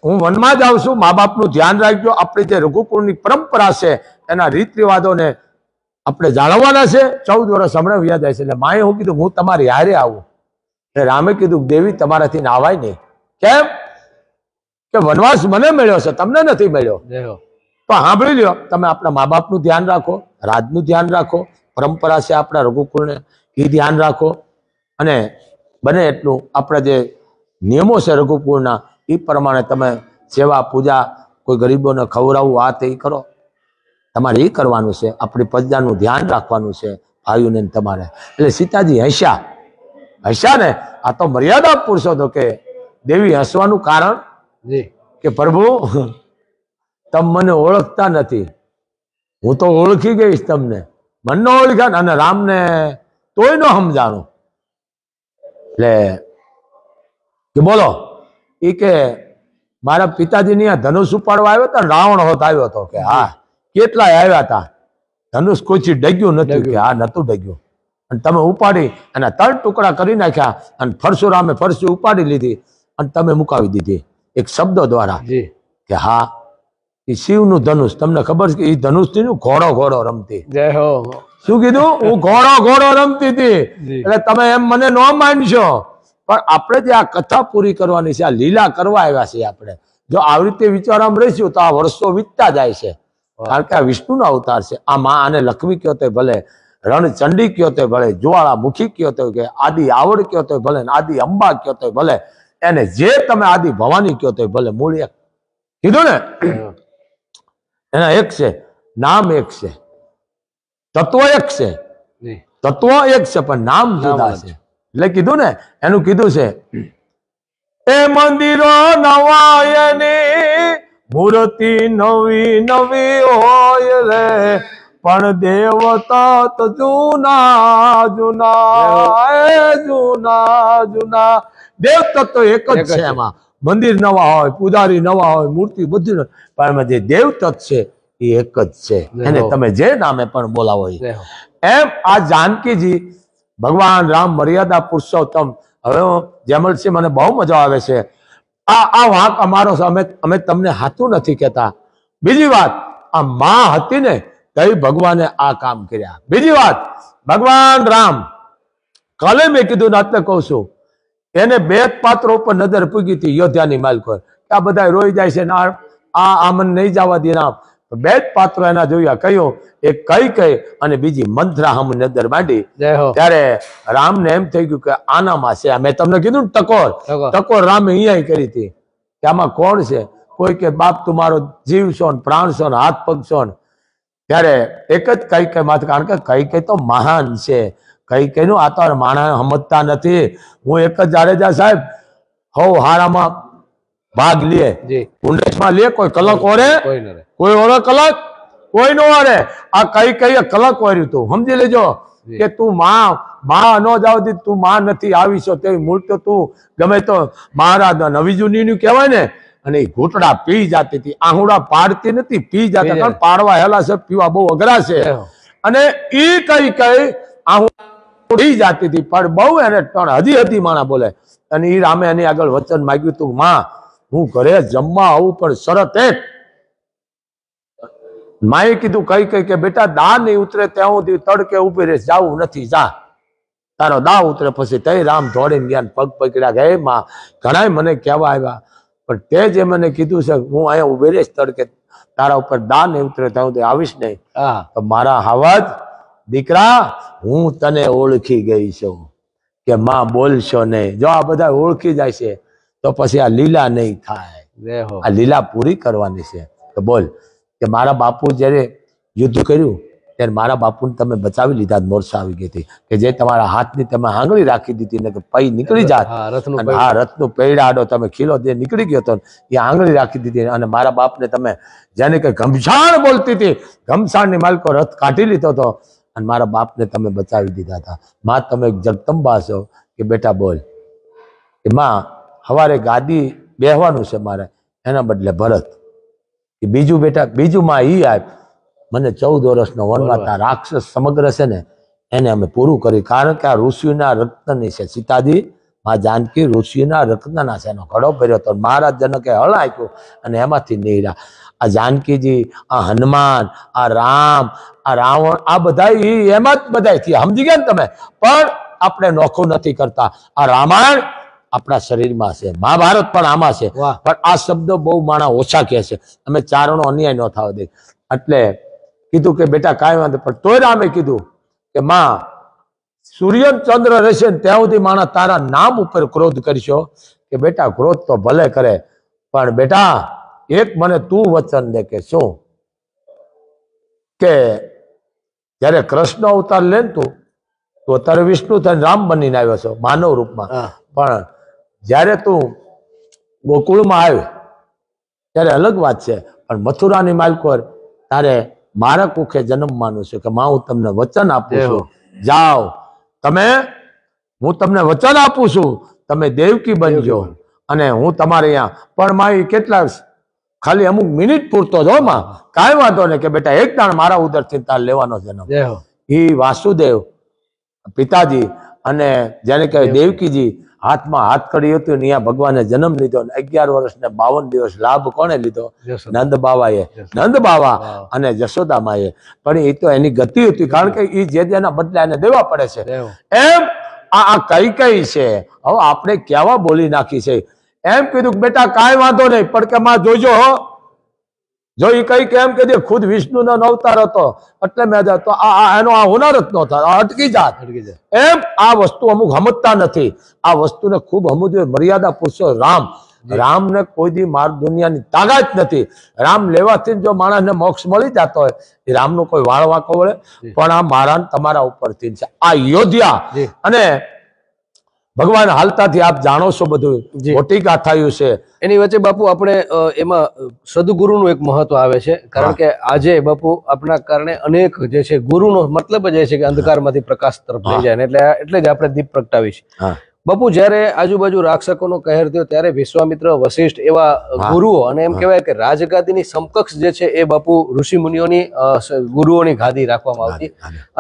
હું વનમાં જાઉં છું મા બાપનું ધ્યાન રાખજો આપણી જે રઘુકુળની પરંપરા છે એના રીત રિવાજોને આપણે જાળવવાના છે ચૌદ વર્ષ હમણાં વ્યાજ જાય છે એટલે માએ હું કીધું હું તમારી હારે આવું એટલે રામે કીધું દેવી તમારાથી નાવાય નહીં કેમ કે વનવાસ મને મળ્યો છે તમને નથી મળ્યો તો સાંભળી લ્યો તમે આપણા મા બાપનું ધ્યાન રાખો રાજનું ધ્યાન રાખો પરંપરા છે આપણા રઘુકુળને એ ધ્યાન રાખો અને બને એટલું આપણા જે નિયમો છે રઘુકુળના એ પ્રમાણે તમે સેવા પૂજા કોઈ ગરીબોને ખવડાવવું આ તે કરો તમારે એ કરવાનું છે આપણી પ્રજાનું ધ્યાન રાખવાનું છે ભાઈઓને તમારે એટલે સીતાજી હસ્યા હસ્યા ને આ તો મર્યાદા પુરુષો કે દેવી હસવાનું કારણ કે પ્રભુ તમ મને ઓળખતા નથી હું તો ઓળખી ગઈશ તમને મન ન ઓળખ્યા ને અને રામને તોય નો સમજાણું એટલે કે બોલો એ કે મારા પિતાજીની આ ધનુષ ઉપાડવા આવ્યો હતો રાવણ હોત આવ્યો હતો કે હા કેટલા આવ્યા હતા ધનુષ કોચી ડગ્યું નથી કે આ નતું ડગ્યું અને તમે ઉપાડી અને ત્રણ ટુકડા કરી નાખ્યા અને પરશુરામે ફરસી ઉપાડી લીધી અને તમે મુકાવી દીધી એક શબ્દો દ્વારા કે હા એ શિવનું ધનુષ તમને ખબર છે એ ધનુષ થી ઘોડો ઘોડો રમતી શું કીધું હું ઘોડો ઘોડો રમતી હતી એટલે તમે એમ મને ન માનશો પણ આપણે જે આ કથા પૂરી કરવાની છે આ લીલા કરવા આવ્યા છીએ આપણે જો આવી રીતે વિચારવામાં રહીશું તો આ વર્ષો વીતતા જાય છે કારણ કે આ વિષ્ણુનો અવતાર છે આ માં આને લખવી કયો તો ભલે રણચંડી કયો તો ભલે જ્વાળા કયો તો કે આદિ આવડ કયો તો ભલે આદિ અંબા કયો તો ભલે એને જે તમે આદિ ભવાની કયો તો ભલે મૂળ એક કીધું ને એના એક છે નામ એક છે તત્વ એક છે તત્વ એક છે પણ નામ જુદા છે એટલે કીધું ને એનું કીધું છે એ મંદિરો નવાયની મૂર્તિ નવી નવી હોય રે પણ દેવતા તો જૂના જૂના જૂના જૂના દેવતા તો એક જ છે એમાં મંદિર નવા હોય પૂજારી નવા હોય મૂર્તિ બધી પણ એમાં જે દેવતત્વ છે એ એક જ છે એને તમે જે નામે પણ બોલાવો એમ આ જાનકીજી ભગવાન રામ મર્યાદા પુરુષોત્તમ હવે જેમલસિંહ મને બહુ મજા આવે છે આ આ વાંક અમારો અમે અમે તમને હાથું નથી કહેતા બીજી વાત આ માં હતી ને તઈ ભગવાને આ કામ કર્યા બીજી વાત ભગવાન રામ કાલે મેં કીધું ને આટલે કહું છું એને બે પાત્રો ઉપર નજર પૂગી હતી યોધ્યાની માલકો આ બધા રોઈ જાય છે ના આ આમન નહીં જવા દે ના બે જ પાત્રો એના જોયા કહ્યું એક કઈ કઈ અને બીજી મંથરાહમ નદર માંડી ત્યારે રામ ને એમ થઈ ગયું કે આનામાં છે મેં તમને કીધું ને ટકોર ટકોર રામે અહીંયા કરી હતી કે આમાં કોણ છે કોઈ કે બાપ તું જીવ છો ને પ્રાણ છો ને હાથ પગ છો ને ત્યારે એક જ કઈ કઈ માથે કારણ કે કઈ કઈ તો મહાન છે કઈ કઈ નું આ તો માણા સમજતા નથી હું એક જ જાડેજા સાહેબ હો હારામાં ભાગ લે કુંડેશ લે કોઈ કલક ઓરે કોઈ ઓરે કલક કોઈ નો ઓરે આ કઈ કઈ કલક ઓર્યું તું સમજી લેજો કે તું માં માં ન જાવ તું માં નથી આવી છો તેવી મૂર્ત તું ગમે તો મહારાજ નવી જૂની નું કહેવાય ને અને ઘૂંટડા પી જાતી હતી આહુડા પાડતી નથી પી જતા પણ પાડવા હેલા છે પીવા બહુ અઘરા છે અને એ કઈ કઈ આહુડા પી જાતી હતી પણ બહુ એને હજી હતી માણા બોલે અને ઈ રામે એની આગળ વચન માગ્યું તું માં હું ઘરે જમવા આવું પણ શરત એક માએ કીધું કઈ કઈ કે બેટા દા નહીં ઉતરે ત્યાં સુધી તડકે ઉભી રહીશ જાવું નથી જા તારો દા ઉતરે પછી તે રામ ધોળીને ગયા પગ પકડ્યા ગયા માં ઘણા મને કહેવા આવ્યા પણ તે જે મને કીધું છે હું અહીંયા ઉભી રહીશ તડકે તારા ઉપર દા નહીં ઉતરે ત્યાં સુધી આવીશ નહીં તો મારા હાવજ દીકરા હું તને ઓળખી ગઈ છું કે માં બોલશો નહીં જો આ બધા ઓળખી જાય છે તો પછી આ લીલા નહીં થાય આ લીલા પૂરી કરવાની છે તો બોલ કે મારા બાપુ જ્યારે યુદ્ધ કર્યું ત્યારે મારા બાપુને તમે બચાવી લીધા મોરસા આવી ગઈ હતી કે જે તમારા હાથની તમે આંગળી રાખી દીધી ને કે પૈ નીકળી જાત હા રથનું પૈડા આડો તમે ખીલો જે નીકળી ગયો હતો એ આંગળી રાખી દીધી અને મારા બાપને તમે જેને કે ઘમસાણ બોલતી હતી ઘમસાણની માલકો રથ કાઢી લીધો હતો અને મારા બાપને તમે બચાવી દીધા હતા માં તમે જગદંબા છો કે બેટા બોલ કે માં સવારે ગાદી બેહવાનું છે મારે એના બદલે ભરત કે બીજું બેટા બીજું માં ઈ આપ મને ચૌદ વર્ષનો વનવાતા રાક્ષસ સમગ્ર છે ને એને અમે પૂરું કર્યું કારણ કે આ ઋષિના રત્નની છે સીતાજી માં જાનકી ઋષિના રત્નના છે એનો ઘડો ભર્યો હતો મહારાજ જનકે હળ આપ્યું અને એમાંથી નીરા આ જાનકીજી આ હનુમાન આ રામ આ રાવણ આ બધા એમાં જ બધા થયા સમજી ગયા ને તમે પણ આપણે નોખું નથી કરતા આ રામાયણ આપણા શરીરમાં છે મહાભારત પણ આમાં છે પણ આ શબ્દ બહુ માણા ઓછા કે છે અમે ચારણો અન્યાય ન થવા દે એટલે કીધું કે બેટા કાંઈ વાંધો પણ તોય રામે કીધું કે માં સૂર્ય ચંદ્ર રહેશે ને ત્યાં સુધી માણા તારા નામ ઉપર ક્રોધ કરશો કે બેટા ક્રોધ તો ભલે કરે પણ બેટા એક મને તું વચન દે કે શું કે જયારે કૃષ્ણ અવતાર લે તું તો અત્યારે વિષ્ણુ થઈને રામ બનીને આવ્યો છો માનવ રૂપમાં પણ જ્યારે તું ગોકુળમાં આવ્યો ત્યારે અલગ વાત છે પણ મથુરાની માલકોર તારે મારા કુખે જન્મવાનું છે કે માં હું તમને વચન આપું છું જાઓ તમે હું તમને વચન આપું છું તમે દેવકી બનજો અને હું તમારે અહીંયા પણ મારી કેટલા ખાલી અમુક મિનિટ પૂરતો જ માં કાંઈ વાંધો નહીં કે બેટા એક દાણ મારા ઉદરથી તાર લેવાનો જન્મ એ વાસુદેવ પિતાજી અને જેને કહેવાય દેવકીજી હાથમાં હાથ કર્યું હતું ને ભગવાને જન્મ લીધો અગિયાર વર્ષ ને બાવન દિવસ લાભ કોને લીધો નંદ બાવાએ નંદ બાવા અને જશોદા માએ પણ એ તો એની ગતિ હતી કારણ કે એ જે જેના બદલા એને દેવા પડે છે એમ આ કઈ કઈ છે હવે આપણે કેવા બોલી નાખી છે એમ કીધું કે બેટા કાંઈ વાંધો નહીં પણ કે માં જોજો હો જો એ કઈ કેમ કે જે ખુદ વિષ્ણુનો અવતાર હતો એટલે મેં તો એનો આ હુનર જ ન થાય અટકી જાત અટકી જાય એમ આ વસ્તુ અમુક સમજતા નથી આ વસ્તુને ખૂબ સમજવું જોઈએ મર્યાદા પુરુષો રામ રામને કોઈ દી માર દુનિયાની તાકાત નથી રામ લેવાથી જો માણસને મોક્ષ મળી જતો હોય એ રામનું કોઈ વાળ વાંકો વળે પણ આ મારા તમારા ઉપરથી છે આ યોધ્યા અને ભગવાન હાલતાથી આપ જાણો છો બધું મોટી ગાથાયું છે એની વચ્ચે બાપુ આપણે એમાં સદગુરુનું એક મહત્વ આવે છે કારણ કે આજે બાપુ આપના કારણે અનેક જે છે ગુરુનો મતલબ જ એ છે કે અંધકારમાંથી પ્રકાશ તરફ લઈ જાય એટલે એટલે જ આપણે દીપ પ્રગટાવીશ બપુ જ્યારે આજુબાજુ રાક્ષકોનો કહેર થયો ત્યારે વિશ્વામિત્ર વશિષ્ઠ એવા ગુરુઓ અને એમ કહેવાય કે રાજગાદીની સમકક્ષ જે છે એ બાપુ ઋષિમુનિઓની ગુરુઓની ગાદી રાખવામાં આવતી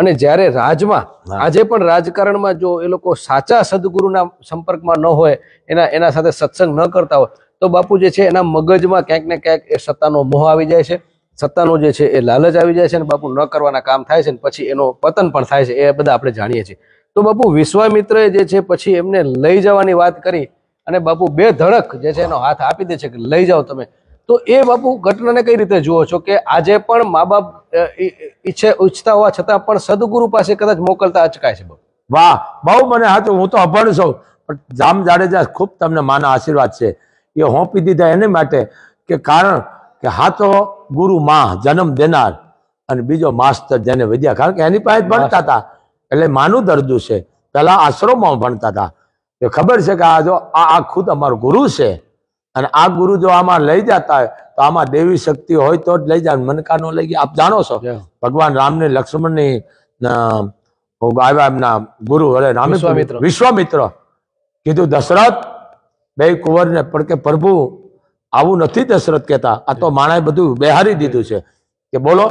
અને જ્યારે રાજમાં આજે પણ રાજકારણમાં જો એ લોકો સાચા સદગુરુના સંપર્કમાં ન હોય એના એના સાથે સત્સંગ ન કરતા હોય તો બાપુ જે છે એના મગજમાં ક્યાંક ને ક્યાંક એ સત્તાનો મોહ આવી જાય છે સત્તાનો જે છે એ લાલચ આવી જાય છે અને બાપુ ન કરવાના કામ થાય છે અને પછી એનો પતન પણ થાય છે એ બધા આપણે જાણીએ છીએ તો બાપુ વિશ્વામિત્રએ જે છે પછી એમને લઈ જવાની વાત કરી અને બાપુ બે ધડક જે છે એનો હાથ આપી દે છે કે લઈ જાઓ તમે તો એ બાપુ ઘટનાને કઈ રીતે જુઓ છો કે આજે પણ મા બાપ ઈચ્છે ઈચ્છતા હોવા છતાં પણ સદગુરુ પાસે કદાચ મોકલતા અચકાય છે વાહ બહુ મને હા તો હું તો અભણ છું પણ જામ જાડેજા ખૂબ તમને માના આશીર્વાદ છે એ હોંપી દીધા એને માટે કે કારણ કે હા તો ગુરુ માં જન્મ દેનાર અને બીજો માસ્તર જેને વિદ્યા કારણ કે એની પાસે ભણતા હતા એટલે માનું દરજ્જુ છે પહેલાં આશ્રમમાં ભણતા હતા તો ખબર છે કે આ જો આ આ ખુદ અમારો ગુરુ છે અને આ ગુરુ જો આમાં લઈ જતા હોય તો આમાં દેવી શક્તિ હોય તો જ લઈ જાય મનકા નો લઈ ગયા આપ જાણો છો ભગવાન રામને લક્ષ્મણની આવ્યા એમના ગુરુ અરે રામેશ્વર વિશ્વામિત્ર કીધું દશરથ બે કુંવરને પણ કે પ્રભુ આવું નથી દશરથ કહેતા આ તો માણાએ બધું બેહારી દીધું છે કે બોલો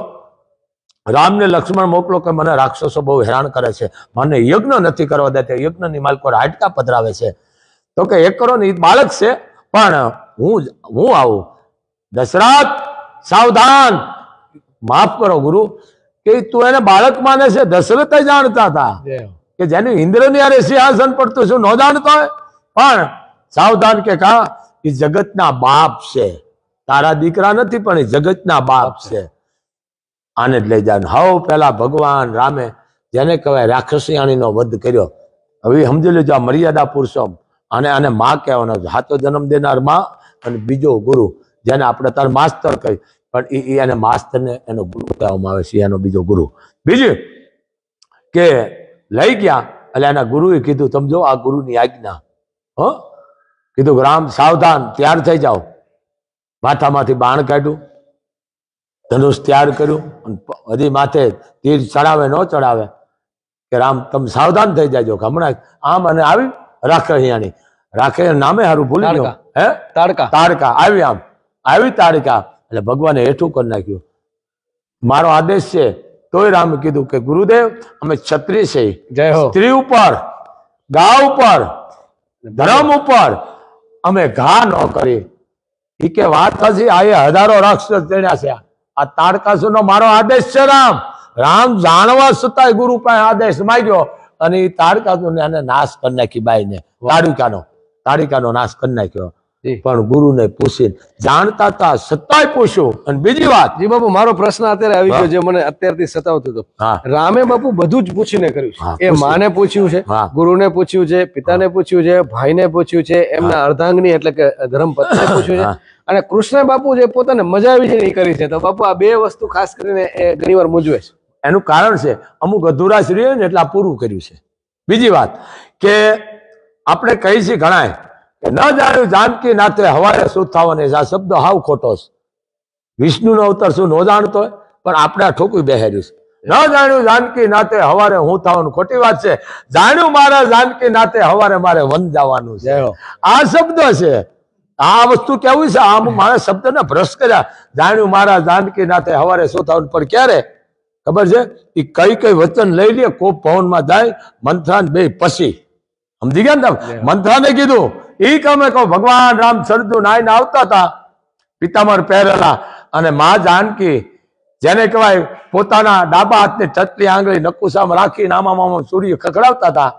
રામને લક્ષ્મણ મોકલો કે મને રાક્ષસો બહુ હેરાન કરે છે મને યજ્ઞ નથી કરવા દેતા યજ્ઞની માલકો હાડકા પધરાવે છે તો કે એક કરો ને બાળક છે પણ હું હું આવું દશરથ સાવધાન માફ કરો ગુરુ કે તું એને બાળક માને છે દશરથ જાણતા હતા કે જેનું ઇન્દ્રની અરે સિંહાસન પડતું છું ન જાણતો હોય પણ સાવધાન કે કા એ જગતના બાપ છે તારા દીકરા નથી પણ એ જગતના બાપ છે આને જ લઈ જાય હાવ પેલા ભગવાન રામે જેને કહેવાય રાક્ષસિયાણીનો વધ કર્યો હવે સમજી લેજો આ મર્યાદા પુરુષોમ અને આને મા કહેવાનો છે હાથો જન્મ દેનાર માં અને બીજો ગુરુ જેને આપણે તાર માસ્તર કહી પણ એ એને માસ્તરને એનો ગુરુ કહેવામાં આવે છે એનો બીજો ગુરુ બીજું કે લઈ ગયા એટલે એના ગુરુએ કીધું સમજો આ ગુરુની આજ્ઞા હ કીધું રામ સાવધાન તૈયાર થઈ જાઓ માથામાંથી બાણ કાઢ્યું ધનુષ તૈયાર કર્યું હજી માથે તીર ચડાવે ન ચડાવે કે રામ તમે સાવધાન થઈ જાય જાજો હમણાં આમ અને આવી રાખે અહીંયાની રાખે નામે સારું ભૂલી ગયો હે તારકા તારકા આવી આમ આવી તારકા એટલે ભગવાને હેઠું કરી નાખ્યું મારો આદેશ છે તોય રામે કીધું કે ગુરુદેવ અમે છત્રી છે સ્ત્રી ઉપર ગા ઉપર ધર્મ ઉપર અમે ઘા ન કરી એ કે વાત હજી આ હજારો રાક્ષસ ચડ્યા છે આ નો મારો આદેશ છે રામ રામ જાણવા છતાંય ગુરુ પાસે આદેશ માંગ્યો અને એ તાડકાસુરને આને નાશ કરી નાખી બાઈને તાડુકાનો તાડિકાનો નાશ કરી નાખ્યો પણ ગુરુને પૂછી જાણતા હતા સત્તાય પૂછ્યું અને બીજી વાત જી બાપુ મારો પ્રશ્ન અત્યારે આવી ગયો જે મને અત્યારથી સતાવતો હતો રામે બાપુ બધું જ પૂછીને કર્યું એ માને પૂછ્યું છે ગુરુ ને પૂછ્યું છે પિતાને પૂછ્યું છે ભાઈ ને પૂછ્યું છે એમના અર્ધાંગની એટલે કે ધર્મપત્નીને પૂછ્યું છે અને કૃષ્ણ બાપુ જે પોતાને મજા આવી છે એ કરી છે તો બાપુ આ બે વસ્તુ ખાસ કરીને એ ઘણીવાર મૂંઝવે છે એનું કારણ છે અમુક અધૂરા શ્રી ને એટલે આ પૂરું કર્યું છે બીજી વાત કે આપણે કહી છીએ ઘણાય કે ન જાણ્યું જાનકી નાથે હવારે શું થવાની આ શબ્દ હાવ ખોટો છે વિષ્ણુનો અવતાર શું ન જાણતો હોય પણ આપણે આ ઠોકું બેહાર્યું છે ન જાણ્યું જાનકી નાતે હવારે હું થવાનું ખોટી વાત છે જાણ્યું મારા જાનકી નાતે હવારે મારે વન જવાનું છે આ શબ્દ છે આ વસ્તુ કેવું છે આમ મારા શબ્દ ને ભ્રષ્ટ કર્યા જાણ્યું મારા જાનકીનાથે હવારે સોતાવન પર ક્યારે ખબર છે એ કઈ કઈ વચન લઈ લે કોપ પવનમાં જાય મંથાન બે પછી સમજી ગયા ને તમે મંથાને કીધું એ કમે કહો ભગવાન રામ સરદુ નાઈને આવતા હતા પિતામર પહેરેલા અને મા જાનકી જેને કહેવાય પોતાના ડાબા હાથની ટચલી આંગળી નકુસામાં રાખીને આમાં મામા સૂર્ય ખખડાવતા હતા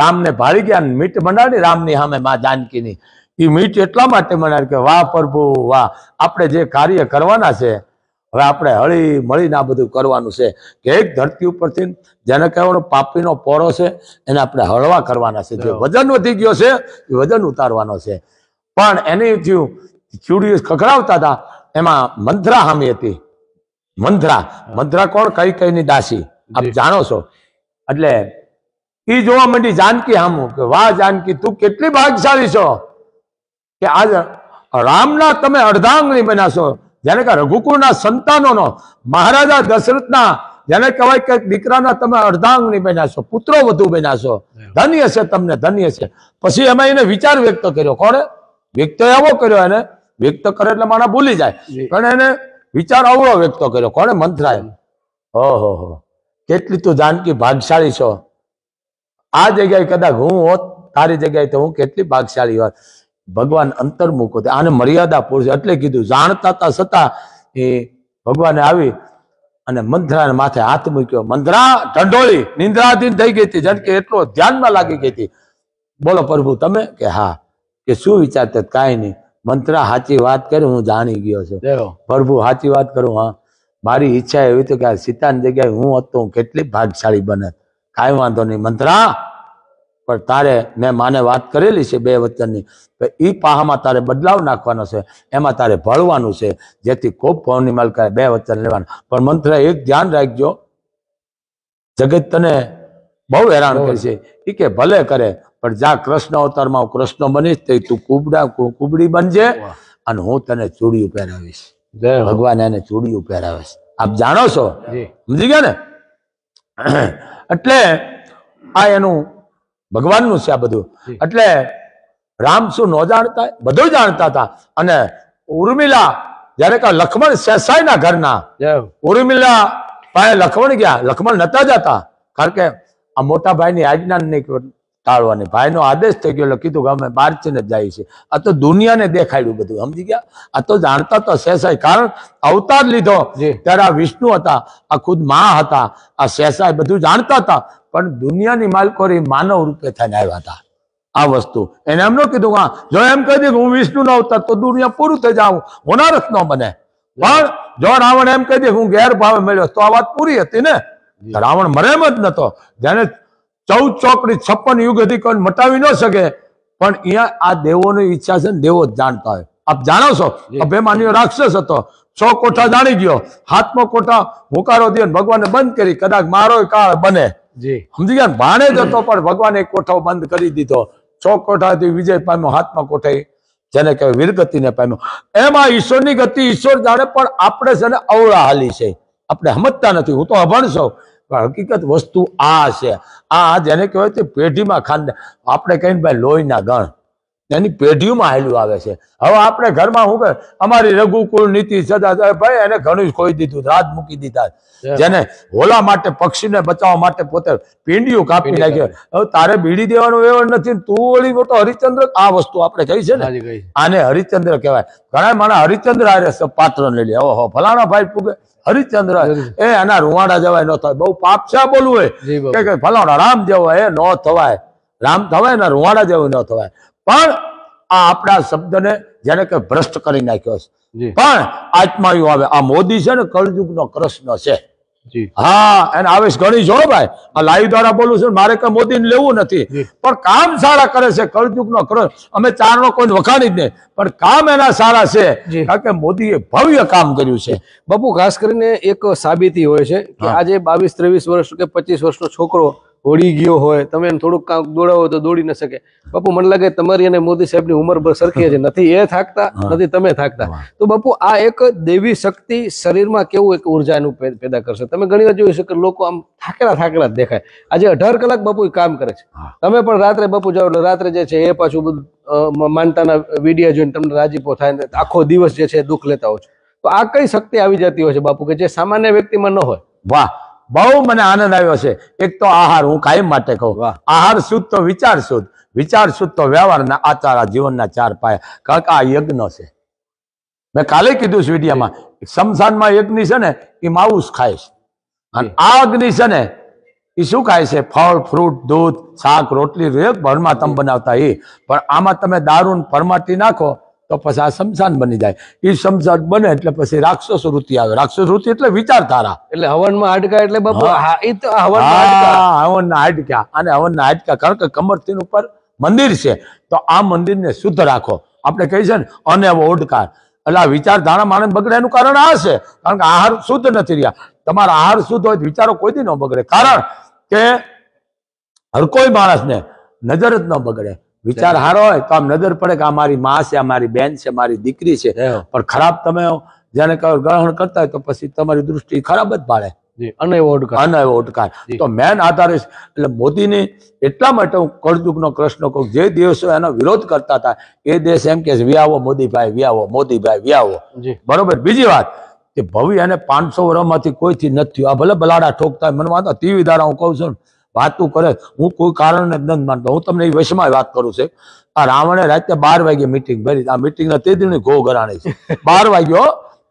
રામને ભાળી ગયા મીઠ મંડાવી રામની સામે મા જાનકીની એ મીટ એટલા માટે મને કે વાહ પ્રભુ વાહ આપણે જે કાર્ય કરવાના છે હવે આપણે હળી મળીને આ બધું કરવાનું છે કે એક ધરતી ઉપરથી જેને કહેવાનો પાપીનો પોરો છે એને આપણે હળવા કરવાના છે જે વજન વધી ગયો છે એ વજન ઉતારવાનો છે પણ એની જે ચૂડી ખખડાવતા હતા એમાં મંથરા હામી હતી મંથરા મંથરા કોણ કઈ કઈની દાસી આપ જાણો છો એટલે એ જોવા માંડી જાનકી હામું કે વાહ જાનકી તું કેટલી ભાગશાળી છો કે આજ રામના તમે અર્ધાંગની બન્યા છો જેને કે રઘુકુળના સંતાનોનો મહારાજા દશરથના જેને કહેવાય કે દીકરાના તમે અર્ધાંગની બન્યા છો પુત્રો વધુ બન્યા છો ધન્ય છે તમને ધન્ય છે પછી એમાં એને વિચાર વ્યક્ત કર્યો કોણે વ્યક્ત એવો કર્યો એને વ્યક્ત કરે એટલે માણા ભૂલી જાય પણ એને વિચાર અવળો વ્યક્ત કર્યો કોણે મંત્રાય ઓહો હો કેટલી તું જાનકી ભાગશાળી છો આ જગ્યાએ કદાચ હું હોત તારી જગ્યાએ તો હું કેટલી ભાગશાળી હોત ભગવાન અંતર્મુખ હતા આને મર્યાદા પુરુષ એટલે કીધું જાણતા તા છતાં એ ભગવાને આવી અને મંધરાને માથે હાથ મૂક્યો મંદ્રા ઢંઢોળી નિંદ્રાધીન થઈ ગઈ હતી જેમ કે એટલો ધ્યાનમાં લાગી ગઈ હતી બોલો પ્રભુ તમે કે હા કે શું વિચારતા કાંઈ નહીં મંત્રા સાચી વાત કરી હું જાણી ગયો છું પ્રભુ સાચી વાત કરું હા મારી ઈચ્છા એવી હતી કે આ સીતાની જગ્યાએ હું હતો કેટલી ભાગશાળી બને કાંઈ વાંધો નહીં મંત્રા પણ તારે મેં માને વાત કરેલી છે બે વચનની તો એ પાહામાં તારે બદલાવ નાખવાનો છે એમાં તારે ભળવાનું છે જેથી ખૂબ પૌની માલકાએ બે વચન લેવાનું પણ મંત્ર એક ધ્યાન રાખજો જગત તને બહુ હેરાન કરશે એ કે ભલે કરે પણ જ્યાં કૃષ્ણ અવતારમાં હું કૃષ્ણ બનીશ તે તું કુબડા કુબડી બનજે અને હું તને ચૂડિયું પહેરાવીશ ભગવાન એને ચૂડિયું પહેરાવીશ આપ જાણો છો સમજી ગયા ને એટલે આ એનું ભગવાનનું છે આ બધું એટલે રામ શું ન જાણતા બધું જાણતા હતા અને ઉર્મિલા જયારે કા લક્ષ્મણ શેસાઈના ઘરના ઉર્મિલા પાસે લખમણ ગયા લખમણ નતા જતા કારણ કે આ મોટા ભાઈની આજ્ઞા નહીં ટાળવાની ભાઈનો આદેશ થઈ ગયો કીધું કે અમે બહાર ને જાય છે આ તો દુનિયાને દેખાડ્યું બધું સમજી ગયા આ તો જાણતા તો શેષાઈ કારણ અવતાર લીધો ત્યારે આ વિષ્ણુ હતા આ ખુદ મા હતા આ શેષાઈ બધું જાણતા હતા પણ દુનિયાની માલકોરી માનવ રૂપે થઈને આવ્યા હતા આ વસ્તુ એને એમ ન કીધું હા જો એમ કહી દીધું હું વિષ્ણુ ન આવતા તો દુનિયા પૂરું થઈ જાઉં હોનારસ ન બને પણ જો રાવણ એમ કહી દે હું ગેરભાવે મળ્યો તો આ વાત પૂરી હતી ને રાવણ મરેમ જ નતો જેને ચૌદ ચોકડી છપ્પન યુગ હતી અધિકરણ મટાવી ન શકે પણ અહીંયા આ દેવોની ઈચ્છા છે ને દેવો જ જાણતા હોય આપ જાણો છો અભિમાનીઓ રાક્ષસ હતો છ કોઠા જાણી ગયો હાથમાં કોઠા હોકારો દે ભગવાને બંધ કરી કદાચ મારો કાળ બને સમજી ગયા ભાણે જ હતો પણ ભગવાને કોઠો બંધ કરી દીધો છો કોઠાથી વિજય પામ્યો હાથમાં કોઠાઈ જેને કહેવાય વીરગતિને પામ્યો એમાં ઈશ્વરની ગતિ ઈશ્વર જાણે પણ આપણે છે ને અવળા હાલી છે આપણે સમજતા નથી હું તો અભણ છું પણ હકીકત વસ્તુ આ છે આ જેને કહેવાય તે પેઢીમાં ખાંડ આપણે કહીને ભાઈ લોહીના ગણ એની પેઢીઓમાં હાલ્યું આવે છે હવે આપણે ઘરમાં શું કે અમારી રઘુકુળ નીતિ સદા ભાઈ એને ઘણું ખોઈ દીધું રાત મૂકી દીધા જેને હોલા માટે પક્ષીને બચાવવા માટે પોતે પીંડીઓ કાપી નાખ્યો હવે તારે બીડી દેવાનો વ્યવહાર નથી તું વળી મોટો હરિચંદ્ર આ વસ્તુ આપણે કહી છે ને આને હરિચંદ્ર કહેવાય ઘણા મારા હરિચંદ્ર આર્ય પાત્ર લઈ લે ઓહો ફલાણા ભાઈ પૂગે હરિચંદ્ર એ આના રૂવાડા જવાય ન થાય બહુ પાપ છે બોલવું હોય કે ફલાણા રામ જવાય એ ન થવાય રામ થવાય ને રૂવાડા જેવું ન થવાય પણ આ આપણા શબ્દને જેને કે ભ્રષ્ટ કરી નાખ્યો છે પણ આત્માયું આવે આ મોદી છે ને કળયુગનો કૃષ્ણ છે હા એને આવેશ ઘણી છો ભાઈ આ લાઈવ દ્વારા બોલું છું મારે કઈ મોદી લેવું નથી પણ કામ સારા કરે છે કળજુક નો કરો અમે ચાર નો કોઈ વખાણી જ નહીં પણ કામ એના સારા છે કારણ કે મોદીએ ભવ્ય કામ કર્યું છે બાપુ ખાસ કરીને એક સાબિતી હોય છે કે આજે બાવીસ ત્રેવીસ વર્ષ કે પચીસ વર્ષનો છોકરો હોડી ગયો હોય તમે એને થોડુંક કાંક દોડાવો તો દોડી ન શકે બાપુ મને લાગે તમારી અને મોદી સાહેબની ઉંમર સરખી છે નથી એ થાકતા નથી તમે થાકતા તો બાપુ આ એક દેવી શક્તિ શરીરમાં કેવું એક ઉર્જા પેદા કરશે તમે ઘણી વાર જોયું છે કે લોકો આમ થાકેલા થાકેલા જ દેખાય આજે અઢાર કલાક બાપુ કામ કરે છે તમે પણ રાત્રે બાપુ જાઓ એટલે રાત્રે જે છે એ પાછું બધું માનતાના વિડીયો જોઈને તમને રાજીપો થાય આખો દિવસ જે છે દુઃખ લેતા હોય છે તો આ કઈ શક્તિ આવી જતી હોય છે બાપુ કે જે સામાન્ય વ્યક્તિમાં ન હોય વાહ બહુ મને આનંદ આવ્યો છે એક તો આહાર હું કાયમ માટે કહું આહાર શુદ્ધ તો વિચાર શુદ્ધ વિચાર શુદ્ધ તો વ્યવહારના આચાર જીવનના ચાર પાયા કારણ કે આ યજ્ઞ છે મેં કાલે કીધું છે વિડીયામાં સમસાનમાં યજ્ઞ છે ને એ માઉસ ખાય છે અને આ અગ્નિ છે ને એ શું ખાય છે ફળ ફ્રૂટ દૂધ શાક રોટલી ભરમાં તમે બનાવતા એ પણ આમાં તમે દારૂ ફરમાટી નાખો તો પછી આ શમશાન બની જાય એ શમશાન બને એટલે પછી રાક્ષસ વૃત્તિ આવે રાક્ષસ વૃત્તિ એટલે વિચારધારા એટલે હવનમાં હાડકા એટલે હવન હવનના હાડકા અને હવનના હાડકા કારણ કે કમરથી ઉપર મંદિર છે તો આ મંદિરને શુદ્ધ રાખો આપણે કહી છે ને અને ઓડકાર એટલે આ વિચારધારા માણસ બગડે એનું કારણ આ છે કારણ કે આહાર શુદ્ધ નથી રહ્યા તમારા આહાર શુદ્ધ હોય વિચારો કોઈ દી ન બગડે કારણ કે હર કોઈ માણસને નજર જ ન બગડે વિચાર હારો હોય તો આમ નજર પડે કે આ મારી માં છે આ મારી બેન છે મારી દીકરી છે પણ ખરાબ તમે જેને ગ્રહણ કરતા હોય તો પછી તમારી દૃષ્ટિ ખરાબ જ પાડે અનવોટકાર તો એટલે મોદીની એટલા માટે હું કળજુગનો કૃષ્ણ કહું જે દિવસો એનો વિરોધ કરતા હતા એ દેશ એમ કે વ્યાવો મોદીભાઈ વ્યાવો મોદીભાઈ વ્યાવો બરોબર બીજી વાત કે ભવિ અને પાંચસો વર્ષમાંથી કોઈથી નથી આ ભલે બલાડા ઠોકતા મને વાંધો ટીવી દ્વારા હું કહું છું વાતું કરે હું કોઈ કારણને જ નથી માનતો હું તમને એ વશમાં વાત કરું છે આ રાવણે રાતે બાર વાગે મીટિંગ ભરી આ મિટિંગના તે દિન ઘો ગરાણી છે બાર વાગ્યો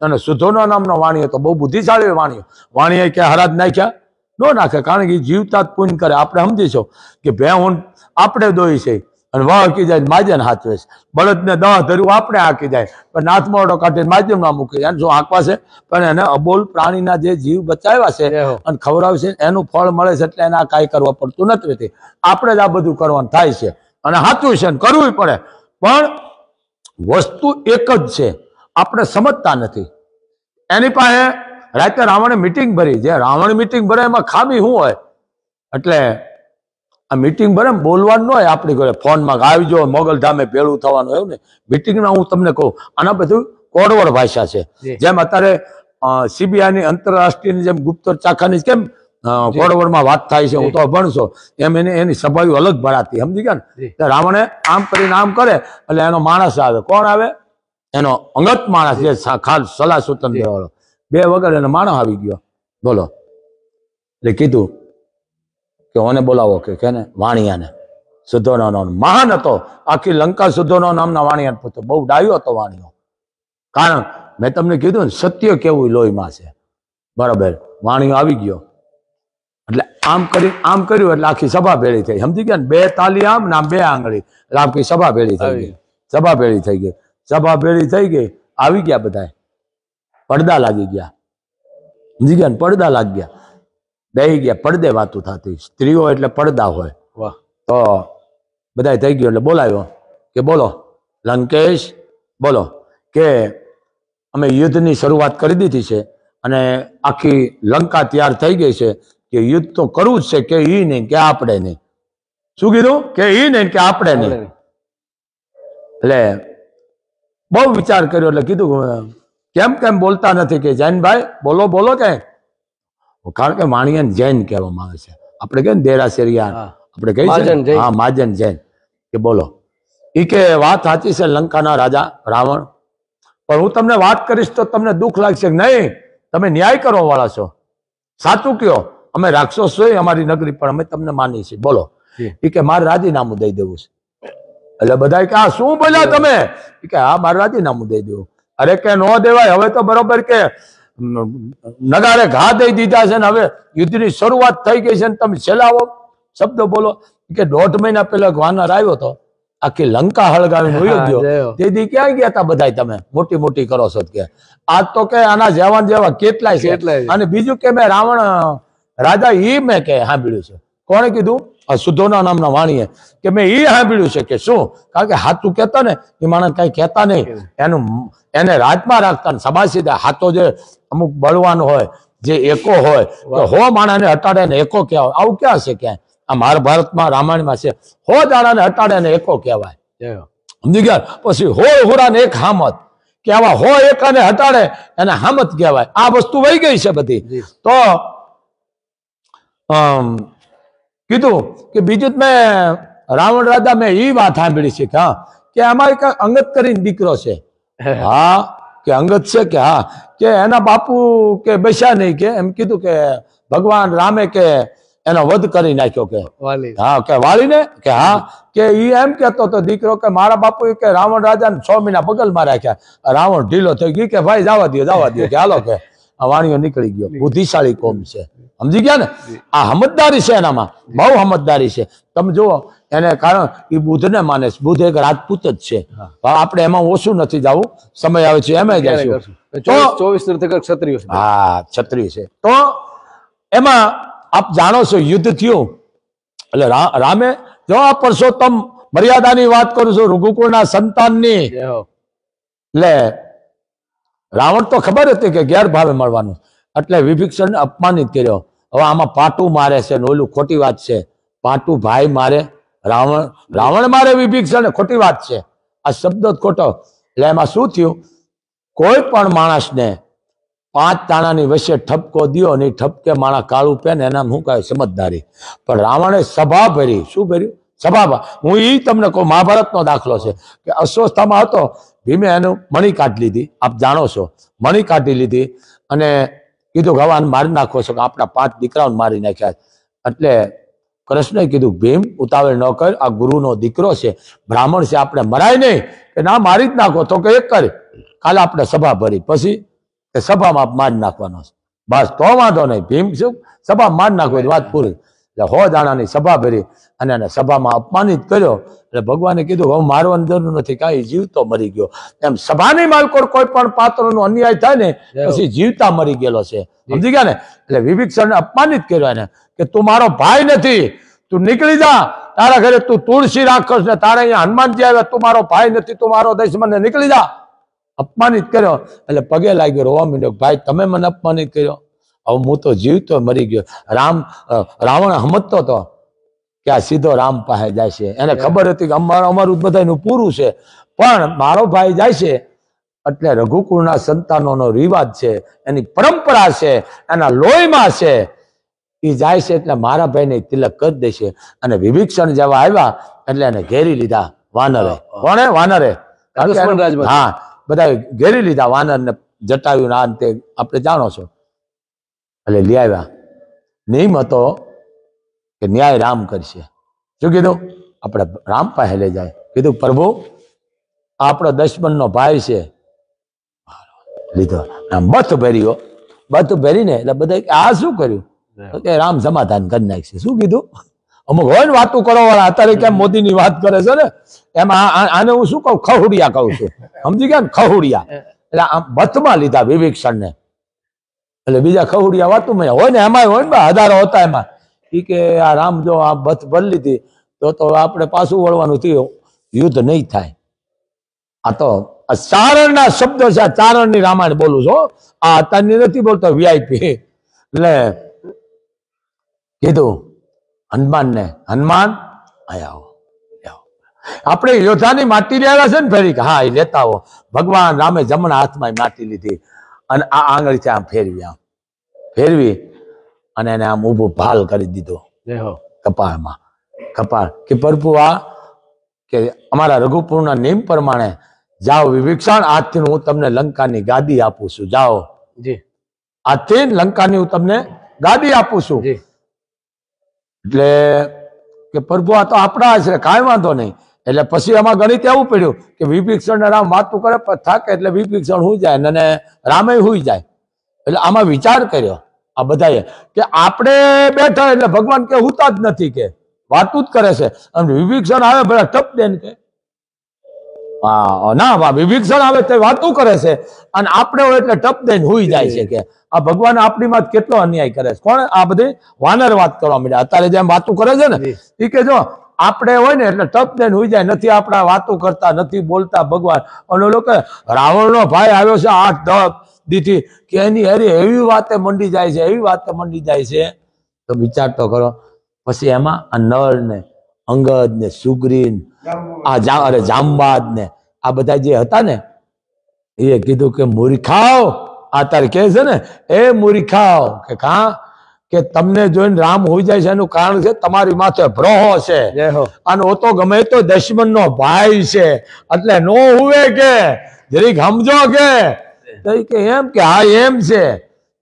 અને સુધોનો નામનો વાણિયો તો બહુ બુદ્ધિશાળી વાણિયો વાણીએ કે હરાજ નાખ્યા નો નાખે કારણ કે જીવતા જ પૂન કરે આપણે સમજીશું કે ભે આપણે દોઈ છે અને વાહ વાંકી જાય માજન હાથવે છે બળદને દહ ધર્યું આપણે હાંકી જાય પણ નાથ નાથમોટો કાઢી માધ્યમમાં મૂકી જાય જો હાંકવા છે પણ એને અબોલ પ્રાણીના જે જીવ બચાવ્યા છે અને ખવડાવશે એનું ફળ મળે છે એટલે એના કાંઈ કરવા પડતું નથી આપણે જ આ બધું કરવાનું થાય છે અને સાચું છે કરવું પડે પણ વસ્તુ એક જ છે આપણે સમજતા નથી એની પાસે રાતે રાવણે મિટિંગ ભરી જે રાવણ મિટિંગ ભરે એમાં ખામી શું હોય એટલે આ મિટિંગ ભરે બોલવાનું હોય આપણી ઘરે ફોનમાં આવી જો મોગલધામે ભેળું થવાનું એવું ને મિટિંગમાં હું તમને કહું આના બધું કોડવડ ભાષા છે જેમ અત્યારે સીબીઆઈની આંતરરાષ્ટ્રીયની જેમ ગુપ્ત ચાખાની કેમ કોડવડમાં વાત થાય છે હું તો ભણશો એમ એને એની સભાઓ અલગ ભરાતી સમજી ગયા ને રાવણે આમ કરીને આમ કરે એટલે એનો માણસ આવે કોણ આવે એનો અંગત માણસ છે ખાલ સલાહ સૂચન દેવાળો બે વગર એનો માણસ આવી ગયો બોલો એટલે કીધું કે બોલાવો કે કેને વાણિયાને સુધોનો મહાન હતો આખી લંકા સુધોના નામના વાણિયા પૂછતો બહુ ડાયો હતો વાણિયો કારણ મેં તમને કીધું ને સત્ય કેવું લોહીમાં છે બરાબર વાણીઓ આવી ગયો એટલે આમ કરી આમ કર્યું એટલે આખી સભા ભેળી થઈ સમજી ગયા ને બે તાલી આમ ને આમ બે આંગળી એટલે આખી સભા ભેળી થઈ ગઈ સભા ભેળી થઈ ગઈ સભા ભેળી થઈ ગઈ આવી ગયા બધા પડદા લાગી ગયા સમજી ગયા ને પડદા લાગી ગયા દહી ગયા પડદે વાતું થતી સ્ત્રીઓ એટલે પડદા હોય વાહ તો બધા થઈ ગયો એટલે બોલાવ્યો કે બોલો લંકેશ બોલો કે અમે યુદ્ધની શરૂઆત કરી દીધી છે અને આખી લંકા તૈયાર થઈ ગઈ છે કે યુદ્ધ તો કરવું જ છે કે એ નહીં કે આપણે નહીં શું કીધું કે એ નહીં કે આપણે નહીં એટલે બહુ વિચાર કર્યો એટલે કીધું કેમ કેમ બોલતા નથી કે જૈનભાઈ બોલો બોલો કઈ કારણ કે વાણિયાને જૈન કહેવામાં આવે છે આપણે કહીએ દેરાસેરિયા આપણે કહીએ હા માજન જૈન કે બોલો એ કે વાત સાચી છે લંકાના રાજા રાવણ પણ હું તમને વાત કરીશ તો તમને દુઃખ લાગશે નહીં તમે ન્યાય કરવા વાળા છો સાચું કયો અમે રાક્ષસ હોય અમારી નગરી પણ અમે તમને માની છીએ બોલો એ કે મારે રાજીનામું દઈ દેવું છે એટલે બધા કે આ શું બોલ્યા તમે કે હા મારે રાજીનામું દઈ દેવું અરે કે ન દેવાય હવે તો બરોબર કે નગારે ઘા દઈ દીધા છે ને હવે યુદ્ધની શરૂઆત થઈ ગઈ છે ને તમે છેલ્લાવો શબ્દ બોલો કે દોઢ મહિના પહેલા ગ્વાનર આવ્યો હતો આખી લંકા હળગાવીને ઉયોગ્યો તેથી ક્યાં ગયા હતા બધા તમે મોટી મોટી કરો છો કે આ તો કે આના જવાન જેવા કેટલાય છે અને બીજું કે મેં રાવણ રાજા ઈ મેં કે સાંભળ્યું છે કોણે કીધું આ સુધોના નામના વાણીએ કે મેં એ સાંભળ્યું છે કે શું કારણ કે હાથું કહેતા ને એ માણસ કઈ કહેતા નહીં એનું એને રાજમાં રાખતા ને સમાજ સીધા હાથો જે અમુક બળવાન હોય જે એકો હોય તો હો માણાને હટાડે ને એકો કહેવાય આવું ક્યાં છે ક્યાંય આ મહાભારતમાં રામાયણમાં છે હો દાડાને હટાડે ને એકો કહેવાય સમજી ગયા પછી હો હોરા ને એક હામત કેવા હો એકાને હટાડે એને હામત કહેવાય આ વસ્તુ વહી ગઈ છે બધી તો કીધું કે બીજું મેં રાવણ રાજા મેં એ વાત સાંભળી છે કે હા કે અમારે અંગત કરીને દીકરો છે હા કે અંગત છે કે હા કે એના બાપુ કે બેસ્યા નહીં કે એમ કીધું કે ભગવાન રામે કે એનો વધ કરી નાખ્યો કે હા કે વાળીને કે હા કે ઈ એમ કેતો તો દીકરો કે મારા બાપુ કે રાવણ રાજા છ મહિના પગલમાં રાખ્યા રાવણ ઢીલો થઈ ગયો કે ભાઈ જવા દો જવા દો કે હાલો કે વાણીઓ નીકળી ગયો બુદ્ધિશાળી કોમ છે સમજી ગયા ને આ સમજદારી છે એનામાં બહુ સમજદારી છે તમે જુઓ એને કારણ એ બુદ્ધને માને છે બુદ્ધ એક રાજપૂત જ છે આપણે એમાં ઓછું નથી જવું સમય આવે છે એમ જઈશું ચોવીસ ક્ષત્રિય હા ક્ષત્રિય છે તો એમાં આપ જાણો છો યુદ્ધ થયું એટલે રામે જો આ પરસોત્તમ મર્યાદાની વાત કરું છું રુગુકુળના સંતાનની એટલે રાવણ તો ખબર હતી કે ગેરભાવે મળવાનું એટલે વિભીક્ષણને અપમાનિત કર્યો હવે આમાં પાટું મારે છે ને ઓલું ખોટી વાત છે પાટું ભાઈ મારે રાવણ રાવણ મારે વિભીક્ષણ ખોટી વાત છે આ શબ્દ ખોટો એટલે એમાં શું થયું કોઈ પણ માણસને પાંચ તાણાની વચ્ચે ઠપકો દો ને ઠપકે માણા કાળું પે એના શું કહે સમજદારી પણ રાવણે સભા ભરી શું ભર્યું સભા હું એ તમને કહું મહાભારતનો દાખલો છે કે અસ્વસ્થામાં હતો ભીમે એનું મણી કાઢી લીધી આપ જાણો છો મણી કાઢી લીધી અને કીધું કે મારી નાખો છો કે આપણા પાંચ દીકરાઓને મારી નાખ્યા એટલે કૃષ્ણએ કીધું ભીમ ઉતાવળ ન કર આ ગુરુનો દીકરો છે બ્રાહ્મણ છે આપણે મરાય નહીં કે ના મારી જ નાખો તો કે એક કરે કાલે આપણે સભા ભરી પછી એ સભામાં મારી નાખવાનો છે બસ તો વાંધો નહીં ભીમ શું સભા મારી નાખો વાત પૂરી એટલે હો દાણાની સભા ભરી અને એને સભામાં અપમાનિત કર્યો એટલે ભગવાને કીધું હવે મારો અંદરનું નથી કાંઈ જીવતો મરી ગયો એમ સભાની માલકોર કોઈ પણ પાત્રનો અન્યાય થાય ને પછી જીવતા મરી ગયેલો છે સમજી ગયા ને એટલે વિભીક્ષણને અપમાનિત કર્યો એને કે તું મારો ભાઈ નથી તું નીકળી જા તારા ઘરે તું તુલસી રાખશ ને તારે અહીંયા હનુમાનજી આવ્યા તું મારો ભાઈ નથી તું મારો દશમન ને નીકળી જા અપમાનિત કર્યો એટલે પગે લાગ્યો રોવા માંડ્યો ભાઈ તમે મને અપમાનિત કર્યો હવે હું તો જીવતો મરી ગયો રામ રાવણ હમજતો હતો કે આ સીધો રામ પાસે જાય છે એને ખબર હતી કે અમારું અમારું બધાનું પૂરું છે પણ મારો ભાઈ જાય છે એટલે રઘુકુળના સંતાનોનો રિવાજ છે એની પરંપરા છે એના લોહીમાં છે એ જાય છે એટલે મારા ભાઈને તિલક કરી દેશે અને વિભીક્ષણ જેવા આવ્યા એટલે એને ઘેરી લીધા વાનરે કોણે વાનરે હા બધા ઘેરી લીધા વાનર ને જટાવ્યું ના અંતે આપણે જાણો છો એટલે લઈ આવ્યા નિયમ હતો કે ન્યાય રામ કરશે શું કીધું આપણે રામ પાસે લઈ જાય કીધું પ્રભુ આપણો દશમનનો ભાઈ છે લીધો આમ બથ ભર્યો બથ ભરીને એટલે બધા આ શું કર્યું કે રામ સમાધાન કરી નાખશે શું કીધું અમુક હોય ને વાતું કરો વાળા અત્યારે કેમ મોદી ની વાત કરે છે ને એમાં આને હું શું કહું ખહુડિયા કહું છું સમજી ગયા ને ખહુડિયા એટલે આમ બથમાં લીધા ને એટલે બીજા ખવડિયા વાતુમાં હોય ને એમાં હોય ને હજારો હતા એમાં એ કે આ રામ જો આ બથ ભરી લીધી તો તો આપણે પાછું વળવાનું થયું યુદ્ધ નહીં થાય આ તો ચારણ ના શબ્દ છે આ ની રામાયણ બોલું છો આ અત્યારની નથી બોલતો વીઆઈપી એટલે કીધું હનુમાન ને હનુમાન આવો આપણે યોદ્ધાની માટી લેવા છે ને ફેરી હા એ લેતા હો ભગવાન રામે જમણા હાથમાં માટી લીધી અને આ આંગળી આમ ફેરવી આમ ફેરવી અને એને આમ ઊભો ભાલ કરી દીધો કપાળમાં કપાળ કે પ્રભુ આ કે અમારા રઘુપુરના નિયમ પ્રમાણે જાઓ વિભીક્ષણ આજથી હું તમને લંકાની ગાદી આપું છું જાઓ આજથી લંકાની હું તમને ગાદી આપું છું એટલે કે પ્રભુ આ તો આપણા છે કાંઈ વાંધો નહીં એટલે પછી આમાં ગણિત એવું પડ્યું કે વિભીક્ષણ રામ વાતું કરે પણ થાકે એટલે વિભીક્ષણ હું જાય અને રામે હુઈ જાય એટલે આમાં વિચાર કર્યો આ બધાએ કે આપણે બેઠા એટલે ભગવાન કે હુતા જ નથી કે વાતું જ કરે છે અને વિભીક્ષણ આવે ભલે ટપ દેન કે હા ના વા વિભીક્ષણ આવે તે વાતું કરે છે અને આપણે હોય એટલે ટપ દઈને હુઈ જાય છે કે આ ભગવાન આપણી માં કેટલો અન્યાય કરે છે કોણ આ બધી વાનર વાત કરવા માંડે અત્યારે જેમ વાતું કરે છે ને એ કે જો આપણે હોય ને એટલે ટપ દઈને હોઈ જાય નથી આપણા વાતો કરતા નથી બોલતા ભગવાન અને લોકો રાવણનો ભાઈ આવ્યો છે આઠ ધપ દીધી કે એની હેરી એવી વાતે મંડી જાય છે એવી વાતે મંડી જાય છે તો વિચાર તો કરો પછી એમાં આ નળ ને અંગદ ને સુગ્રીન આ અરે જામબાદ ને આ બધા જે હતા ને એ કીધું કે મૂર્ખાઓ આ તારે કે છે ને એ મૂર્ખાઓ કે કા કે તમને જોઈને રામ હોઈ જાય છે એનું કારણ છે તમારી માથે ભ્રહો છે અને ઓ તો ગમે તો દશમન નો ભાઈ છે એટલે નો હુવે કે જરીક સમજો કે તો એમ કે હા એમ છે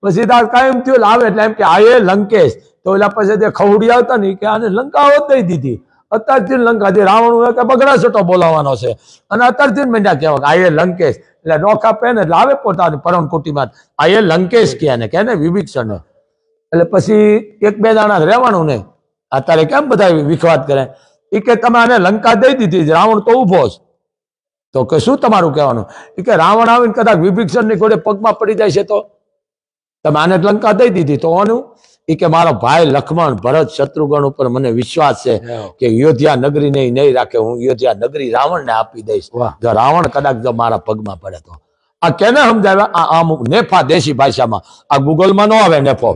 પછી દાસ કાયમ થયું લાવે એટલે એમ કે હા એ લંકેશ તો ઓલા પછી જે ખવડી આવતા ને કે આને લંકાઓ દઈ દીધી અત્યારથી લંકાથી રાવણ કે બગડા છોટો બોલાવવાનો છે અને અત્યારથી મંડ્યા કહેવા કે આ એ લંકેશ એટલે નોખા પહેને લાવે પોતાની પોતાની કુટીમાં આ એ લંકેશ કહે ને કે ને વિભીક્ષણ એટલે પછી એક બે દાણા રહેવાનું નહીં અત્યારે કેમ બધા વિખવાદ કરે એ કે તમે આને લંકા દઈ દીધી રાવણ તો ઉભો છે તો કે શું તમારું કહેવાનું કે રાવણ આવીને કદાચ વિભીક્ષણની ઘોડે પગમાં પડી જાય છે તો તમે આને લંકા દઈ દીધી તો આનું એ કે મારો ભાઈ લખમણ ભરત શત્રુઘ્ન ઉપર મને વિશ્વાસ છે કે યોધ્યા નગરી ને નહીં રાખે હું યોધ્યા નગરી રાવણ ને આપી દઈશ જો રાવણ કદાચ જો મારા પગમાં પડે તો આ કેને સમજાવ્યા આ અમુક નેફા દેશી ભાષામાં આ ગુગલમાં ન આવે નેફો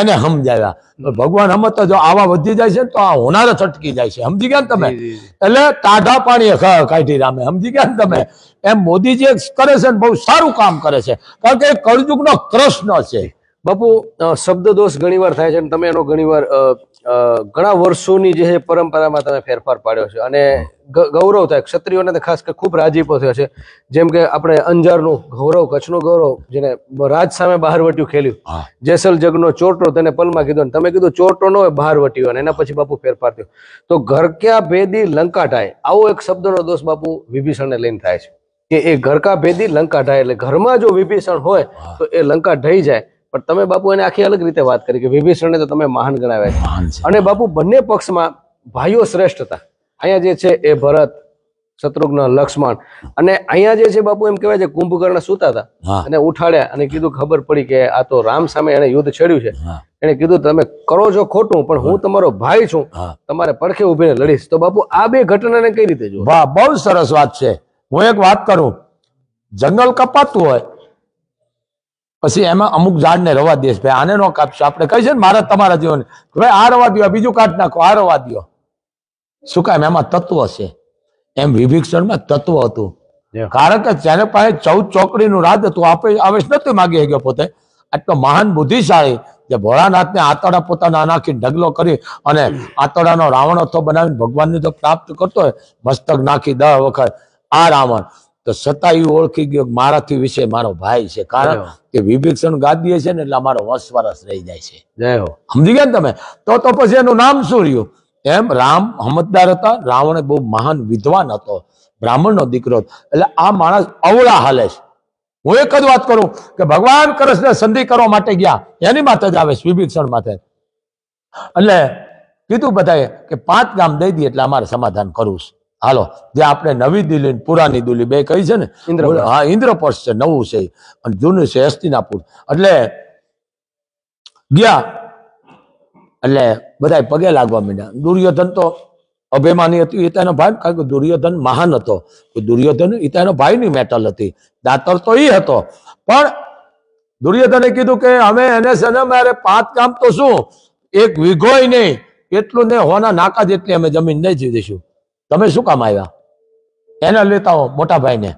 એને સમજાવ્યા ભગવાન હમત જો આવા વધી જાય છે તો આ હોનાર છટકી જાય છે સમજી ગયા તમે એટલે ટાઢા પાણી કાઢી રામે સમજી ગયા તમે એમ મોદીજી કરે છે ને બહુ સારું કામ કરે છે કારણ કે કળજુગ નો કૃષ્ણ છે બાપુ શબ્દ દોષ ઘણીવાર થાય છે અને તમે એનો ઘણીવાર ઘણા વર્ષોની જે પરંપરામાં તમે ફેરફાર પાડ્યો છે અને ગૌરવ થાય ક્ષત્રિયોને તો ખાસ કે ખૂબ રાજીપો થયો છે જેમ કે આપણે અંજારનું ગૌરવ કચ્છનું ગૌરવ જેને રાજ સામે બહાર વટ્યું ખેલ્યું જેસલ જગનો ચોટો તેને પલમાં કીધો તમે કીધું ચોટો નો વટ્યો અને એના પછી બાપુ ફેરફાર થયો તો ઘર ક્યાં ભેદી લંકાટાય આવો એક શબ્દનો દોષ બાપુ વિભીષણને લઈને થાય છે કે એ ઘરકા ભેદી લંકા ઢાય એટલે ઘરમાં જો વિભીષણ હોય તો એ લંકા ઢઈ જાય પણ તમે બાપુ એને આખી અલગ રીતે વાત કરી કે વિભીષણને તો તમે મહાન ગણાવ્યા છે અને બાપુ બંને પક્ષમાં ભાઈઓ શ્રેષ્ઠ હતા અહીંયા જે છે એ ભરત શત્રુઘ્ન લક્ષ્મણ અને અહીંયા જે છે બાપુ એમ કહેવાય છે કુંભકર્ણ સુતા હતા અને ઉઠાડ્યા અને કીધું ખબર પડી કે આ તો રામ સામે એને યુદ્ધ છેડ્યું છે એને કીધું તમે કરો છો ખોટું પણ હું તમારો ભાઈ છું તમારે પડખે ઉભીને લડીશ તો બાપુ આ બે ઘટનાને કઈ રીતે જો વાહ બહુ સરસ વાત છે હું એક વાત કરું જંગલ કપાતું હોય પછી એમાં અમુક ઝાડને રવા દે ભાઈ આને નો કાપશો આપણે કહી છે ને મારા તમારા જીવન ભાઈ આ રવા દો બીજું કાઢ નાખો આ રવા દો શું કામ એમાં તત્વ છે એમ વિભીક્ષણમાં તત્વ હતું કારણ કે જેને પાસે ચૌદ ચોકડીનું રાજ હતું આપણે આવેશ નથી માગી શક્યો પોતે આટલો મહાન બુદ્ધિશાળી જે ભોળાનાથ ને આતોડા પોતાના નાખી ઢગલો કરી અને આતડાનો રાવણ અથો બનાવીને ભગવાનને જો પ્રાપ્ત કરતો હોય મસ્તક નાખી દસ વખત આ રાવણ તો છતાં એવું ઓળખી ગયો મારાથી વિશે મારો ભાઈ છે કારણ કે વિભીક્ષણ ગાદીએ છે ને એટલે મારો વર્ષ રહી જાય છે સમજી ગયા ને તમે તો તો પછી એનું નામ શું રહ્યું એમ રામ હમતદાર હતા રાવણ બહુ મહાન વિદ્વાન હતો બ્રાહ્મણ નો દીકરો એટલે આ માણસ અવળા હાલે છે હું એક જ વાત કરું કે ભગવાન કૃષ્ણ સંધિ કરવા માટે ગયા એની માથે જ આવે છે વિભીક્ષણ માથે એટલે કીધું બધાએ કે પાંચ ગામ દઈ દઈએ એટલે અમારે સમાધાન કરવું છે હાલો જે આપણે નવી દિલ્હી પુરાની દિલ્હી બે કહી છે ને હા ઇન્દ્રપર્શ છે નવું છે અને જૂનું છે હસ્તિનાપુર એટલે ગયા એટલે બધા પગે લાગવા માંડ્યા દુર્યોધન તો અભિમાની હતી ઈતાનો ભાઈ કારણ કે દુર્યોધન મહાન હતો દુર્યોધન ઈતાનો ભાઈની મેટલ હતી દાતર તો એ હતો પણ દુર્યોધને કીધું કે અમે એને છે ને મારે પાંચ કામ તો શું એક વિઘોય નહીં એટલું ને હોના નાકા જેટલી અમે જમીન નહીં દઈશું તમે શું કામ આવ્યા એને લેતા હો મોટા ભાઈને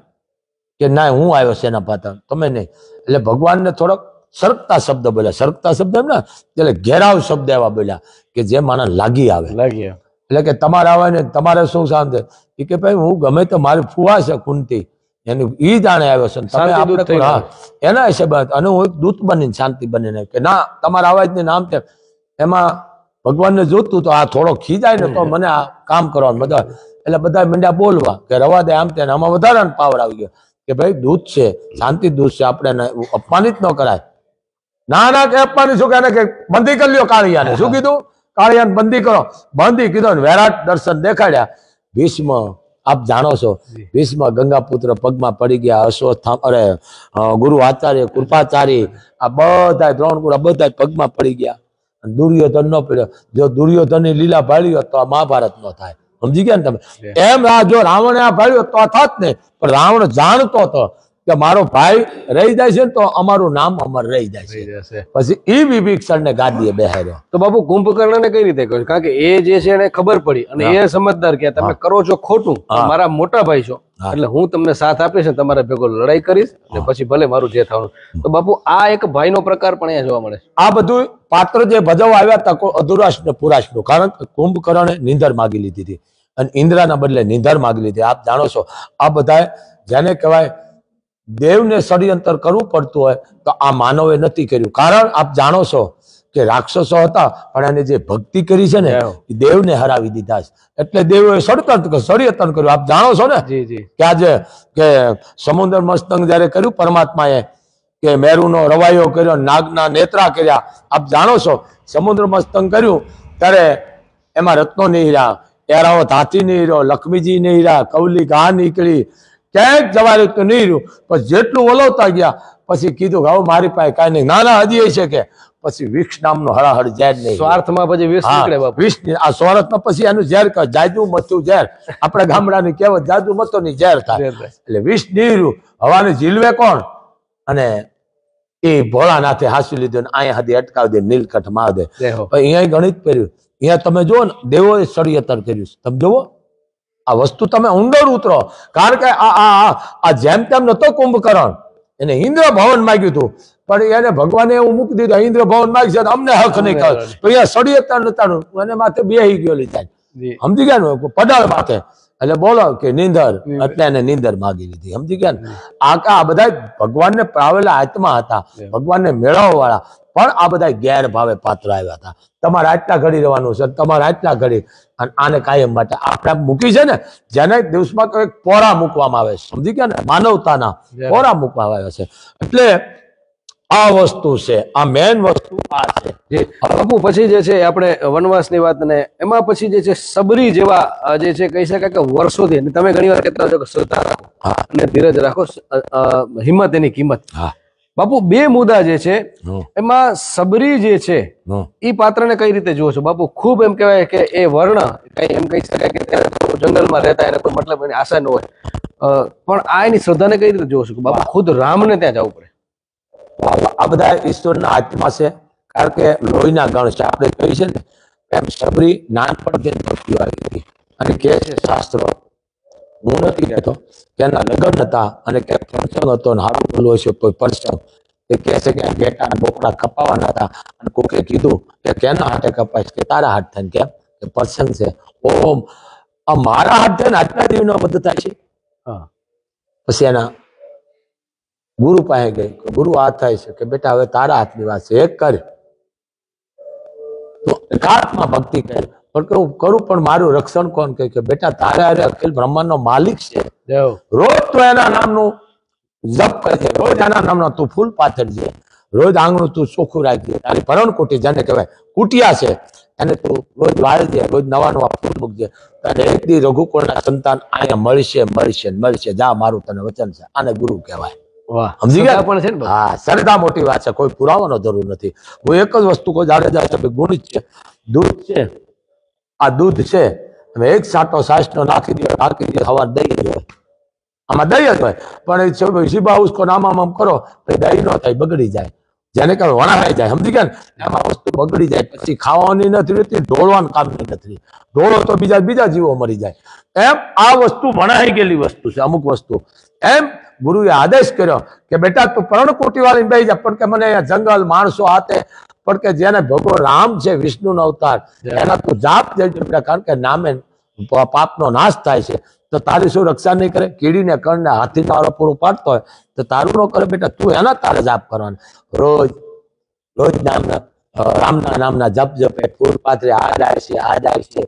કે ના હું આવ્યો છે એના પાતા તમે નહીં એટલે ભગવાનને થોડોક સરકતા શબ્દ બોલ્યા સરકતા શબ્દ એમ ને એટલે ઘેરાવ શબ્દ એવા બોલ્યા કે જે માણસ લાગી આવે લાગી એટલે કે તમારે આવે ને તમારે શું શાંત એ કે ભાઈ હું ગમે તો મારી ફુવા છે કુંતી એનું ઈ જાણે આવ્યો છે તમે આપણે એના હિસાબે અને હું દૂત બનીને શાંતિ બનીને કે ના તમારા અવાજ ને નામ તેમ એમાં ભગવાનને જોતું તો આ થોડો ખીજાય ને તો મને આ કામ કરવાનું બધા એટલે બધા મંડ્યા બોલવા કે રવા દે આમ તેને આમાં વધારાનો પાવર આવી ગયો કે ભાઈ દૂધ છે શાંતિ દૂધ છે આપણે અપમાનિત ન કરાય ના ના કે અપમાનિત શું કે બંધી કરી લ્યો કાળિયાને શું કીધું કાળિયાને બંધી કરો બંધી કીધો ને વૈરાટ દર્શન દેખાડ્યા ભીષ્મ આપ જાણો છો ભીષ્મ ગંગાપુત્ર પગમાં પડી ગયા અશ્વત્થામ અરે ગુરુ આચાર્ય કૃપાચારી આ બધા દ્રોણકુર બધા પગમાં પડી ગયા દુર્યોધન નો પીડ્યો જો દુર્યોધનની લીલા ભાળી હોત તો આ મહાભારત નો થાય સમજી ગયા ને તમે એમ આ જો રાવણે આ ભાળ્યો તો થાત ને પણ રાવણ જાણતો હતો કે મારો ભાઈ રહી જાય છે ને તો અમારું નામ અમર રહી જાય છે પછી એ વિભીક્ષણ ને ગાદીએ બેહાર્યો તો બાપુ કુંભકર્ણ ને કઈ રીતે કહ્યું કારણ કે એ જે છે એને ખબર પડી અને એ સમજદાર કે તમે કરો છો ખોટું મારા મોટા ભાઈ છો એટલે હું તમને સાથ આપીશ તમારે ભેગો લડાઈ કરીશ અને પછી ભલે મારું જે થવાનું તો બાપુ આ એક ભાઈ નો પ્રકાર પણ અહીંયા જોવા મળે આ બધું પાત્ર જે ભજવવા આવ્યા હતા કોઈ અધુરાષ્ટ્ર પુરાષ્ટ્ર કારણ કે કુંભકર્ણે નિંદર માગી લીધી હતી અને ઇન્દ્રાના બદલે નિંદર માગી લીધી આપ જાણો છો આ બધા જેને કહેવાય દેવને ષડયંત્ર કરવું પડતું હોય તો આ માનવે નથી કર્યું કારણ આપ જાણો છો કે રાક્ષસો હતા પણ એને જે ભક્તિ કરી છે ને દેવને હરાવી દીધા છે એટલે દેવોએ ષડતંત્ર ષડયંત્ર કર્યું આપ જાણો છો ને કે આજે કે સમુદ્ર મસ્તંગ જયારે કર્યું પરમાત્માએ કે મેરુનો રવાયો કર્યો નાગના નેત્રા કર્યા આપ જાણો છો સમુદ્ર મસ્તંગ કર્યું ત્યારે એમાં રત્નો નહીં રહ્યા એરાઓ ધાતી નીહર્યો લક્ષ્મીજી રહ્યા કવલી ઘા નીકળી ક્યાંક જવા તો રહ્યું પણ જેટલું ઓલવતા ગયા પછી કીધું કે હવે મારી પાસે કાંઈ નહીં નાના હજી છે કે પછી વિક્ષ નામનો હળાહળ ઝેર નહીં સ્વાર્થમાં પછી વિક્ષ નીકળે વિક્ષ આ સ્વાર્થમાં પછી એનું ઝેર કહે જાજુ મથું ઝેર આપણા ગામડાની કહેવત જાજુ મતો ની ઝેર થાય એટલે વિક્ષ રહ્યું હવાને ઝીલવે કોણ અને એ ભોળાનાથે હાંસી લીધું અહીંયા હદી અટકાવી દે નીલકંઠ મહાદેવ અહીંયા ગણિત કર્યું અહીંયા તમે જુઓ ને દેવોએ ષડયતર કર્યું તમે જુઓ આ વસ્તુ તમે ઊંડળ ઉતરો કારણ કે આ આ આ જેમ તેમ નતો કુંભકરણ એને ઇન્દ્ર ભવન માગ્યું હતું પણ એને ભગવાને એવું મૂકી દીધું ઇન્દ્ર ભવન માગશે અમને હક નહીં કહ્યું અહીંયા ષડયતર નતા એને માથે બેહી ગયો લીધા સમજી ગયા ને પડાળ માથે એટલે બોલો કે નીંદર એટલે એને નીંદર માગી લીધી સમજી ગયા ને આકા આ બધા ભગવાન ને પાવેલા આત્મા હતા ભગવાનને વાળા પણ આ બધા ગેરભાવે પાત્ર આવ્યા હતા તમારે આટલા ઘડી રહેવાનું છે તમારે આટલા ઘડી અને આને કાયમ માટે આપણે મૂકી છે ને જેને દિવસમાં પોરા મૂકવામાં આવે છે સમજી ગયા ને માનવતાના પોરા મૂકવામાં આવ્યા છે એટલે આ વસ્તુ છે આ મેન વસ્તુ આ છે બાપુ પછી જે છે આપણે વનવાસ ની વાત ને એમાં પછી જે છે સબરી જેવા જે છે કહી શકાય કે વર્ષોથી તમે ઘણી વાર કહેતા છો કે શ્રદ્ધા રાખો અને ધીરજ રાખો હિંમત એની કિંમત હા બાપુ બે મુદ્દા જે છે એમાં સબરી જે છે એ પાત્ર ને કઈ રીતે જુઓ છો બાપુ ખૂબ એમ કહેવાય કે એ વર્ણ કઈ એમ કહી શકાય કે જંગલમાં રહેતા એને કોઈ મતલબ એની આશા ન હોય પણ આ એની શ્રદ્ધાને કઈ રીતે જોવો છો બાપુ ખુદ રામને ત્યાં જવું પડે આ બધા ઈશ્વરના હાથમાં છે કારણ કે લોહીના ગણ છે આપણે કહી છે ને એમ શબરી નાનપણથી ભક્તિઓ આવી હતી અને કે છે શાસ્ત્રો હું નથી રહેતો તેના લગ્ન હતા અને કે પ્રસંગ હતો ને હારું બોલવો છે કોઈ પ્રસંગ એ કહે છે કે બેટા બોકડા કપાવાના હતા અને કોકે કીધું કે કેના હાથે કપાય કે તારા હાથ થઈને કેમ કે પ્રસંગ છે ઓમ મારા હાથ થઈને આજના દેવનો બધું થાય છે પછી એના ગુરુ પાસે ગઈ ગુરુ આ થાય છે કે બેટા હવે તારા હાથની વાત છે એક કર ભક્તિ કરે પણ કે હું કરું પણ મારું રક્ષણ કોણ કહે કે બેટા તારા અરે અખિલ બ્રહ્માંડનો માલિક છે રોજ તો એના નામનું જપ કરજે રોજ એના નામનો તું ફૂલ પાથરજે રોજ આંગણું તું ચોખ્ખું રાખજે તારી કુટી જેને કહેવાય કુટિયા છે એને તું રોજ વાળજે રોજ નવા નવા ફૂલ મૂકજે તને એક દી ના સંતાન અહીંયા મળશે મળશે મળશે જા મારું તને વચન છે આને ગુરુ કહેવાય સમજી ગયા પુરાવાનો જરૂર નથી એક જ વસ્તુ દૂધ છે આ દૂધ છે દહીં ન થાય બગડી જાય જેને કહેવાય વણાઈ જાય સમજી ગયા ને એમાં વસ્તુ બગડી જાય પછી ખાવાની નથી રહેતી ઢોળવાનું કામની નથી ઢોળો તો બીજા બીજા જીવો મરી જાય એમ આ વસ્તુ વણાઈ ગયેલી વસ્તુ છે અમુક વસ્તુ એમ ગુરુએ આદેશ કર્યો કે બેટા તું પર્ણકુટી વાળી બે જા પણ કે મને જંગલ માણસો હાથે પણ કે જેને ભગવો રામ છે વિષ્ણુનો અવતાર એના તું જાપ દેજો બેટા કારણ કે નામે પાપનો નાશ થાય છે તો તારી શું રક્ષા નહીં કરે કીડીને કણને હાથી તારો પૂરું પાડતો હોય તો તારું ન કરે બેટા તું એના તારે જાપ કરવાનો રોજ રોજ નામના રામના નામના જપ જપે ફૂલ પાથરે આડ આવશે આડ છે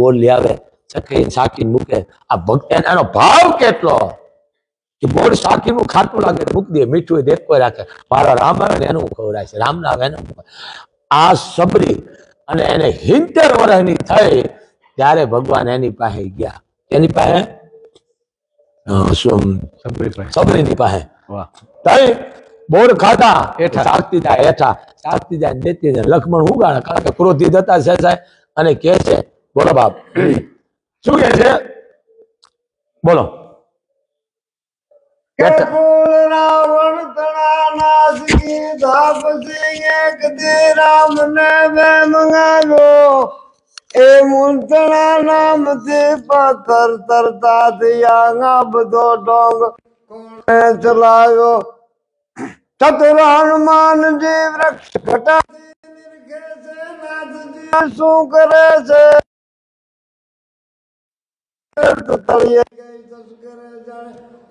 બોલ લે આવે સખી સાકી મૂકે આ ભક્ત એનો ભાવ કેટલો કે ગોળ નું ખાતું લાગે મૂકી દે મીઠું દેખો રાખે મારા રામ આવે ને એનું ખવડાય છે રામ ના આવે એનું આ સબરી અને એને હિંતેર વર્ષની થઈ ત્યારે ભગવાન એની પાસે ગયા એની પાસે સબરીની પાસે તઈ બોર ખાતા શાકતી જાય હેઠા શાકતી જાય દેતી જાય લક્ષ્મણ ઉગાડે કારણ કે ક્રોધિત હતા છે સાહેબ અને કે છે બોલો બાપ શું કે છે બોલો غول راون تنا نازي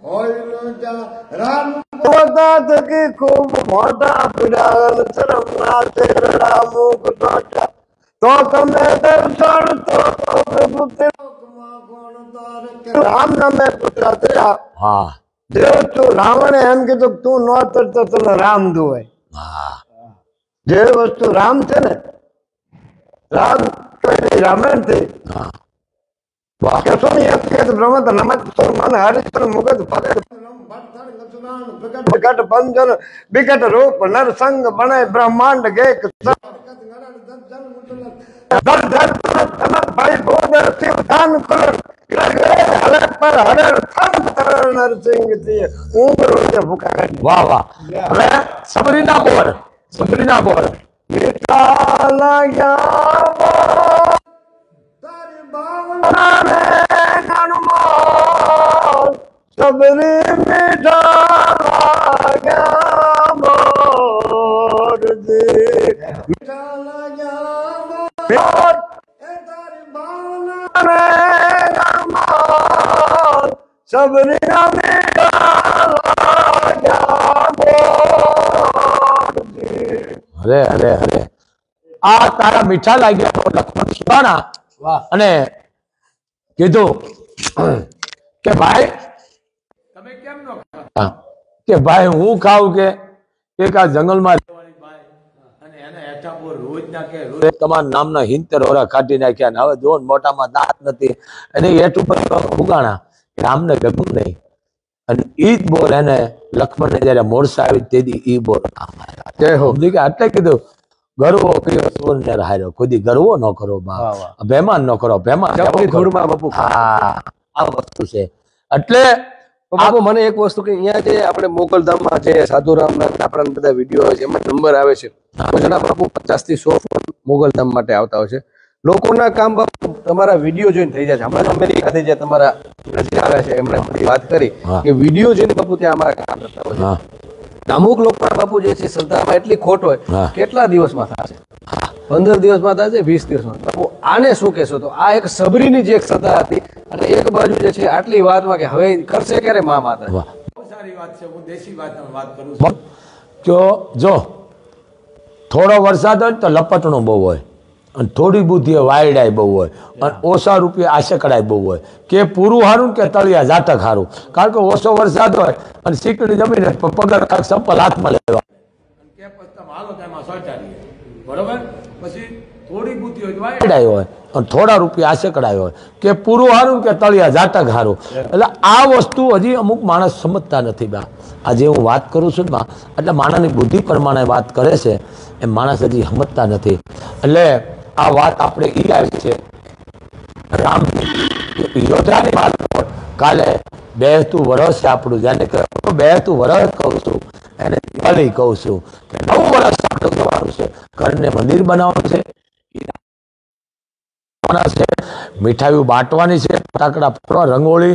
રામ નામે પુત્ર તર્યા હા દેવ એમ કીધું તું ન તરતો તને રામ દુવે જે વસ્તુ રામ છે ને રામ રામાયણ થી હા ವಾಕಸ್ವಾಮಿಯ ಬ್ರಹ್ಮದ ನಮಸ್ಕಾರ ಮನ ಹರಿಸಲು ಮುಗದು ಬಿಕಟ ಬಂಧನ ಬಿಕಟ ರೂಪ ನರಸಂಗ ಬಣ ಬ್ರಹ್ಮಾಂಡ ಗೇಕ சபரினா போவர் சபரினா போவர் સબરી મીઠા લાગ્યા મોર જી મીઠા લાગ્યા મોર એ તારી ભાવના મે અરે અરે અરે આ તારા મીઠા લાગ્યા લખમણ સુવાના અને કીધું કે ભાઈ તમે કેમ નો કે ભાઈ હું ખાવ કે એક આ જંગલમાં તમારા નામના હિંતર હવે જો મોટામાં દાંત નથી અને એટ ઉપર ઉગાણા રામને ગમ્યું નહીં અને ઈ બોલ એને લક્ષ્મણને જયારે મોરસા આવી તેથી ઈ બોલ એટલે કીધું ગરવો કર્યો સોર ને હાર્યો કોઈ ગરવો ન કરો બાપ ન કરો બેમાન બાપુ આ વસ્તુ છે એટલે બાપુ મને એક વસ્તુ કે અહીંયા જે આપણે મોગલધામમાં જે સાધુરામના આપણા બધા વિડીયો છે એમાં નંબર આવે છે ગુજરાત બાપુ પચાસ થી સો ફોન મોગલધામ માટે આવતા હોય છે લોકોના કામ બાપુ તમારા વિડીયો જોઈને થઈ જાય છે હમણાં અમેરિકા થી જે તમારા આવ્યા છે એમણે વાત કરી કે વિડીયો જોઈને બાપુ ત્યાં અમારા કામ કરતા હોય છે અમુક લોકો બાપુ જે છે સત્તામાં એટલી ખોટ હોય કેટલા દિવસમાં થશે પંદર દિવસમાં થશે વીસ દિવસમાં બાપુ આને શું કહેશો તો આ એક સબરીની જે એક સત્તા હતી અને એક બાજુ જે છે આટલી વાતમાં કે હવે કરશે ક્યારે મા માતા સારી વાત છે હું દેશી વાતમાં વાત કરું છું જો થોડો વરસાદ હોય તો લપટણું બહુ હોય અને થોડી બુદ્ધિ વાયડાય બહુ હોય અને ઓછા રૂપિયા આશકડાય બહુ હોય કે પૂરું હારું કે તળિયા જાતક હારું કારણ કે ઓછો વરસાદ હોય અને સીકડી જમીને પગાર કાંક ચપ્પલ હાથમાં લેવા બરોબર પછી હોય અને થોડા રૂપિયા આશકડાય હોય કે પૂરું હારું કે તળિયા જાતક હારું એટલે આ વસ્તુ હજી અમુક માણસ સમજતા નથી બા આજે હું વાત કરું છું ને એટલે માણસની બુદ્ધિ પ્રમાણે વાત કરે છે એ માણસ હજી સમજતા નથી એટલે આ વાત આપણે એ આવી છે રામ યોદ્ધાની વાત પર કાલે બેસતું વરસ છે આપણું જેને બેસતું વરસ કહું છું એને દિવાળી કહું છું કે નવું વરસ આપણું થવાનું છે ઘરને મંદિર બનાવવાનું છે છે મીઠાઈઓ બાંટવાની છે ફટાકડા ફોડવા રંગોળી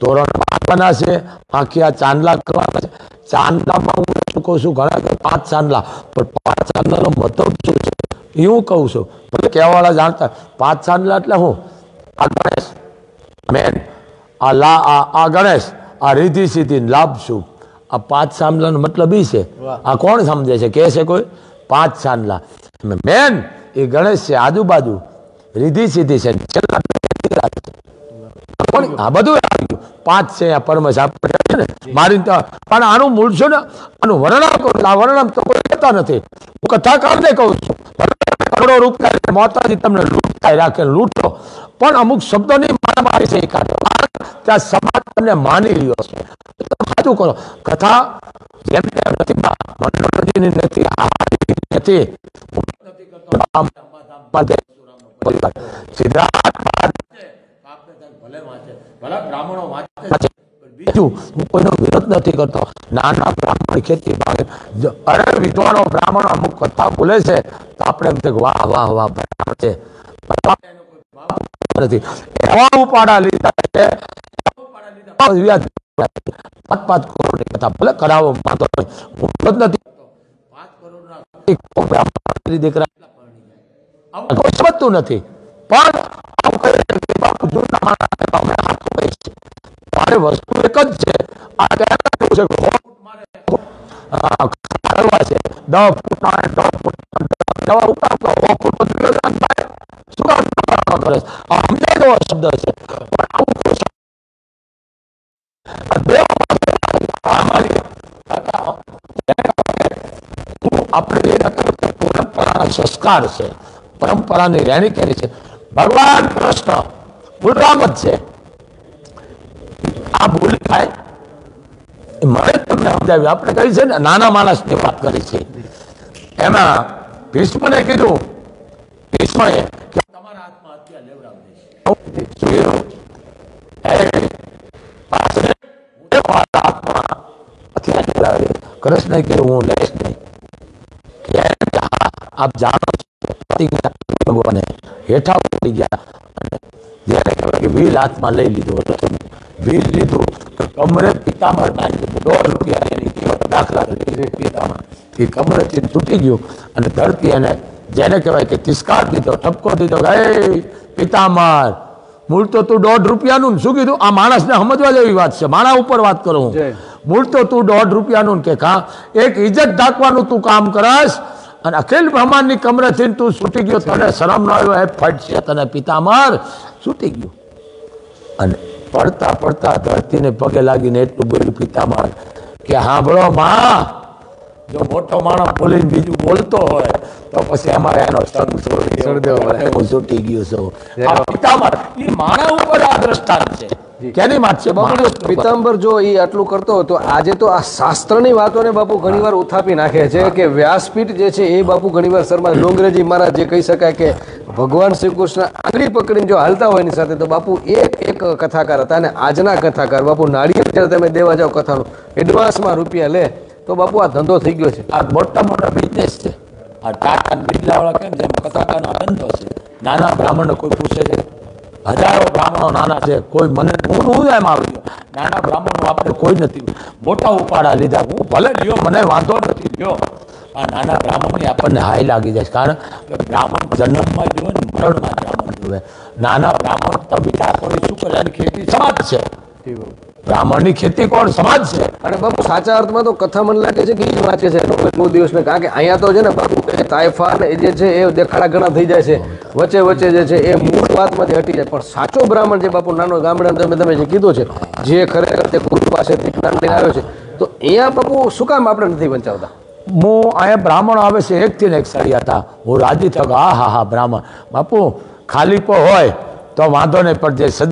તોરણ બાંધવાના છે આખિયા ચાંદલા કરવાના છે ચાંદલામાં હું શું કહું છું ઘણા પાંચ ચાંદલા પણ પાંચ ચાંદલાનો મતલબ શું છે એવું કહું છું મને કહેવાવાળા જાણતા પાંચ સાંજલા એટલે હું આ ગણેશ મેન આ લા આ આ ગણેશ આ રીધિ સિદ્ધિ લાભ શુભ આ પાંચ સાંજલાનો મતલબ એ છે આ કોણ સમજે છે કે છે કોઈ પાંચ સાંજલા મેન એ ગણેશ છે આજુબાજુ રીધિ સિદ્ધિ છે છેલ્લા પણ આ બધું આવી ગયું પાંચ છે આ પરમ સાપડે છે ને મારી પણ આનું મૂળ છે ને આનું વર્ણન આ વર્ણન તો કોઈ કહેતા નથી હું કથાકારને કહું છું કરોડો રૂપિયા મોતાજી તમને લૂંટાઈ રાખે લૂંટો પણ અમુક શબ્દો શબ્દોની મારામારી છે ત્યાં સમાજ તમને માની રહ્યો છે સાચું કરો કથા જેમને પ્રતિભા મનોરંજનની નથી નથી સિદ્ધાર્થ ભલે વાંચે ભલે બ્રાહ્મણો વાંચે બીજું હું કોઈનો વિરોધ નથી કરતો નાના બ્રાહ્મણ ખેતી ભાગે અરે વિદ્વાનો બ્રાહ્મણ અમુક કથા બોલે છે તો આપણે એમ કે વાહ વાહ વાહ બરાબર છે નથી એવા ઉપાડા લીધા છે પાંચ પાંચ કરોડ ની કથા ભલે કરાવો વાંધો હું વિરોધ નથી દીકરા નથી પણ વસ્તુ એક જ છે પણ આપણે એ સંસ્કાર છે પરંપરાની રહેણી કેરી છે ભગવાન કૃષ્ણ બલરામ જ છે આ ભૂલ થાય મને તમને સમજાવ્યું આપણે કહ્યું છે ને નાના માણસની વાત કરી છે એમાં ભીષ્મને કીધું ભીષ્મએ કૃષ્ણ કે હું લઈશ નહીં આપ જાણો છો ભગવાને હેઠા પડી ગયા અને કહેવાય કે વ્હીલ હાથમાં લઈ લીધો વીલ લીધું તો કમરે પિતામર નાખી દોઢ રૂપિયા એની કિંમત દાખલા તરીકે પિતામર એ કમરેથી તૂટી ગયું અને ધરતી એને જેને કહેવાય કે તિસ્કાર દીધો ઠપકો દીધો હે પિતામાર મૂળ તો તું દોઢ રૂપિયાનું શું કીધું આ માણસને સમજવા જેવી વાત છે માણા ઉપર વાત કરું મૂળ તો તું દોઢ રૂપિયાનું કે કા એક ઇજ્જત ઢાંકવાનું તું કામ કરશ અને અખિલ બ્રહ્માંડની કમરેથી તું છૂટી ગયો તને શરમ ન આવ્યો એ ફટશે તને પિતામર છૂટી ગયો અને પડતા પડતા ધરતીને પગે લાગીને એટલું બોલ્યું પિતામર કે હાંભળો માં જો મોટો માણસ બોલીને બીજું બોલતો હોય તો પછી અમારે એનો સંગ છોડી હું છૂટી ગયો છું પિતામર એ મારા ઉપર આ દ્રષ્ટાંત છે ક્યાંની વાત છે બાપુ પીતાંબર જો એ આટલું કરતો હતો આજે તો આ શાસ્ત્રની વાતોને બાપુ ઘણીવાર ઉથાપી નાખે છે કે વ્યાસપીઠ જે છે એ બાપુ ઘણીવાર શર્મા ડોંગરેજી મહારાજ જે કહી શકાય કે ભગવાન શ્રી કૃષ્ણ આંગળી પકડીને જો હાલતા હોય એની સાથે તો બાપુ એક એક કથાકાર હતા અને આજના કથાકાર બાપુ નાળિયેર જ્યારે તમે દેવા જાઓ કથાનું એડવાન્સમાં રૂપિયા લે તો બાપુ આ ધંધો થઈ ગયો છે આ મોટા મોટા બિઝનેસ છે આ ટાટા બિરલાવાળા કેમ છે કથાકારનો ધંધો છે નાના બ્રાહ્મણને કોઈ પૂછે છે હજારો બ્રાહ્મણો નાના છે કોઈ મને હું હું એમ આવી ગયો નાના બ્રાહ્મણો આપણે કોઈ નથી મોટા ઉપાડા લીધા હું ભલે લ્યો મને વાંધો નથી ગયો આ નાના બ્રાહ્મણની આપણને હાઈ લાગી જાય કારણ કે બ્રાહ્મણ જન્મમાં જોવે ને મરણમાં બ્રાહ્મણ જોવે નાના બ્રાહ્મણ તબીલા કોઈ શું કરે ખેતી સમાજ છે બ્રાહ્મણની ખેતી કોણ સમાજ છે અને બાપુ સાચા અર્થમાં તો કથા મને લાગે છે કે એ વાંચે છે બહુ દિવસ ને કારણ કે અહીંયા તો છે ને બાપુ તાયફા ને જે છે એ દેખાડા ઘણા થઈ જાય છે વચ્ચે વચ્ચે જે છે એ મૂળ વાતમાંથી હટી જાય પણ સાચો બ્રાહ્મણ જે બાપુ નાનો ગામડા તમે તમે જે કીધું છે જે ખરેખર તે ગુરુ પાસે લઈને આવ્યો છે તો અહીંયા બાપુ શું કામ આપણે નથી વંચાવતા હું અહીંયા બ્રાહ્મણ આવે છે એકથી ને એક સારી હતા હું રાજી થયો હા હા હા બ્રાહ્મણ બાપુ ખાલી પણ હોય તો વાંધો નહીં પણ જે સદા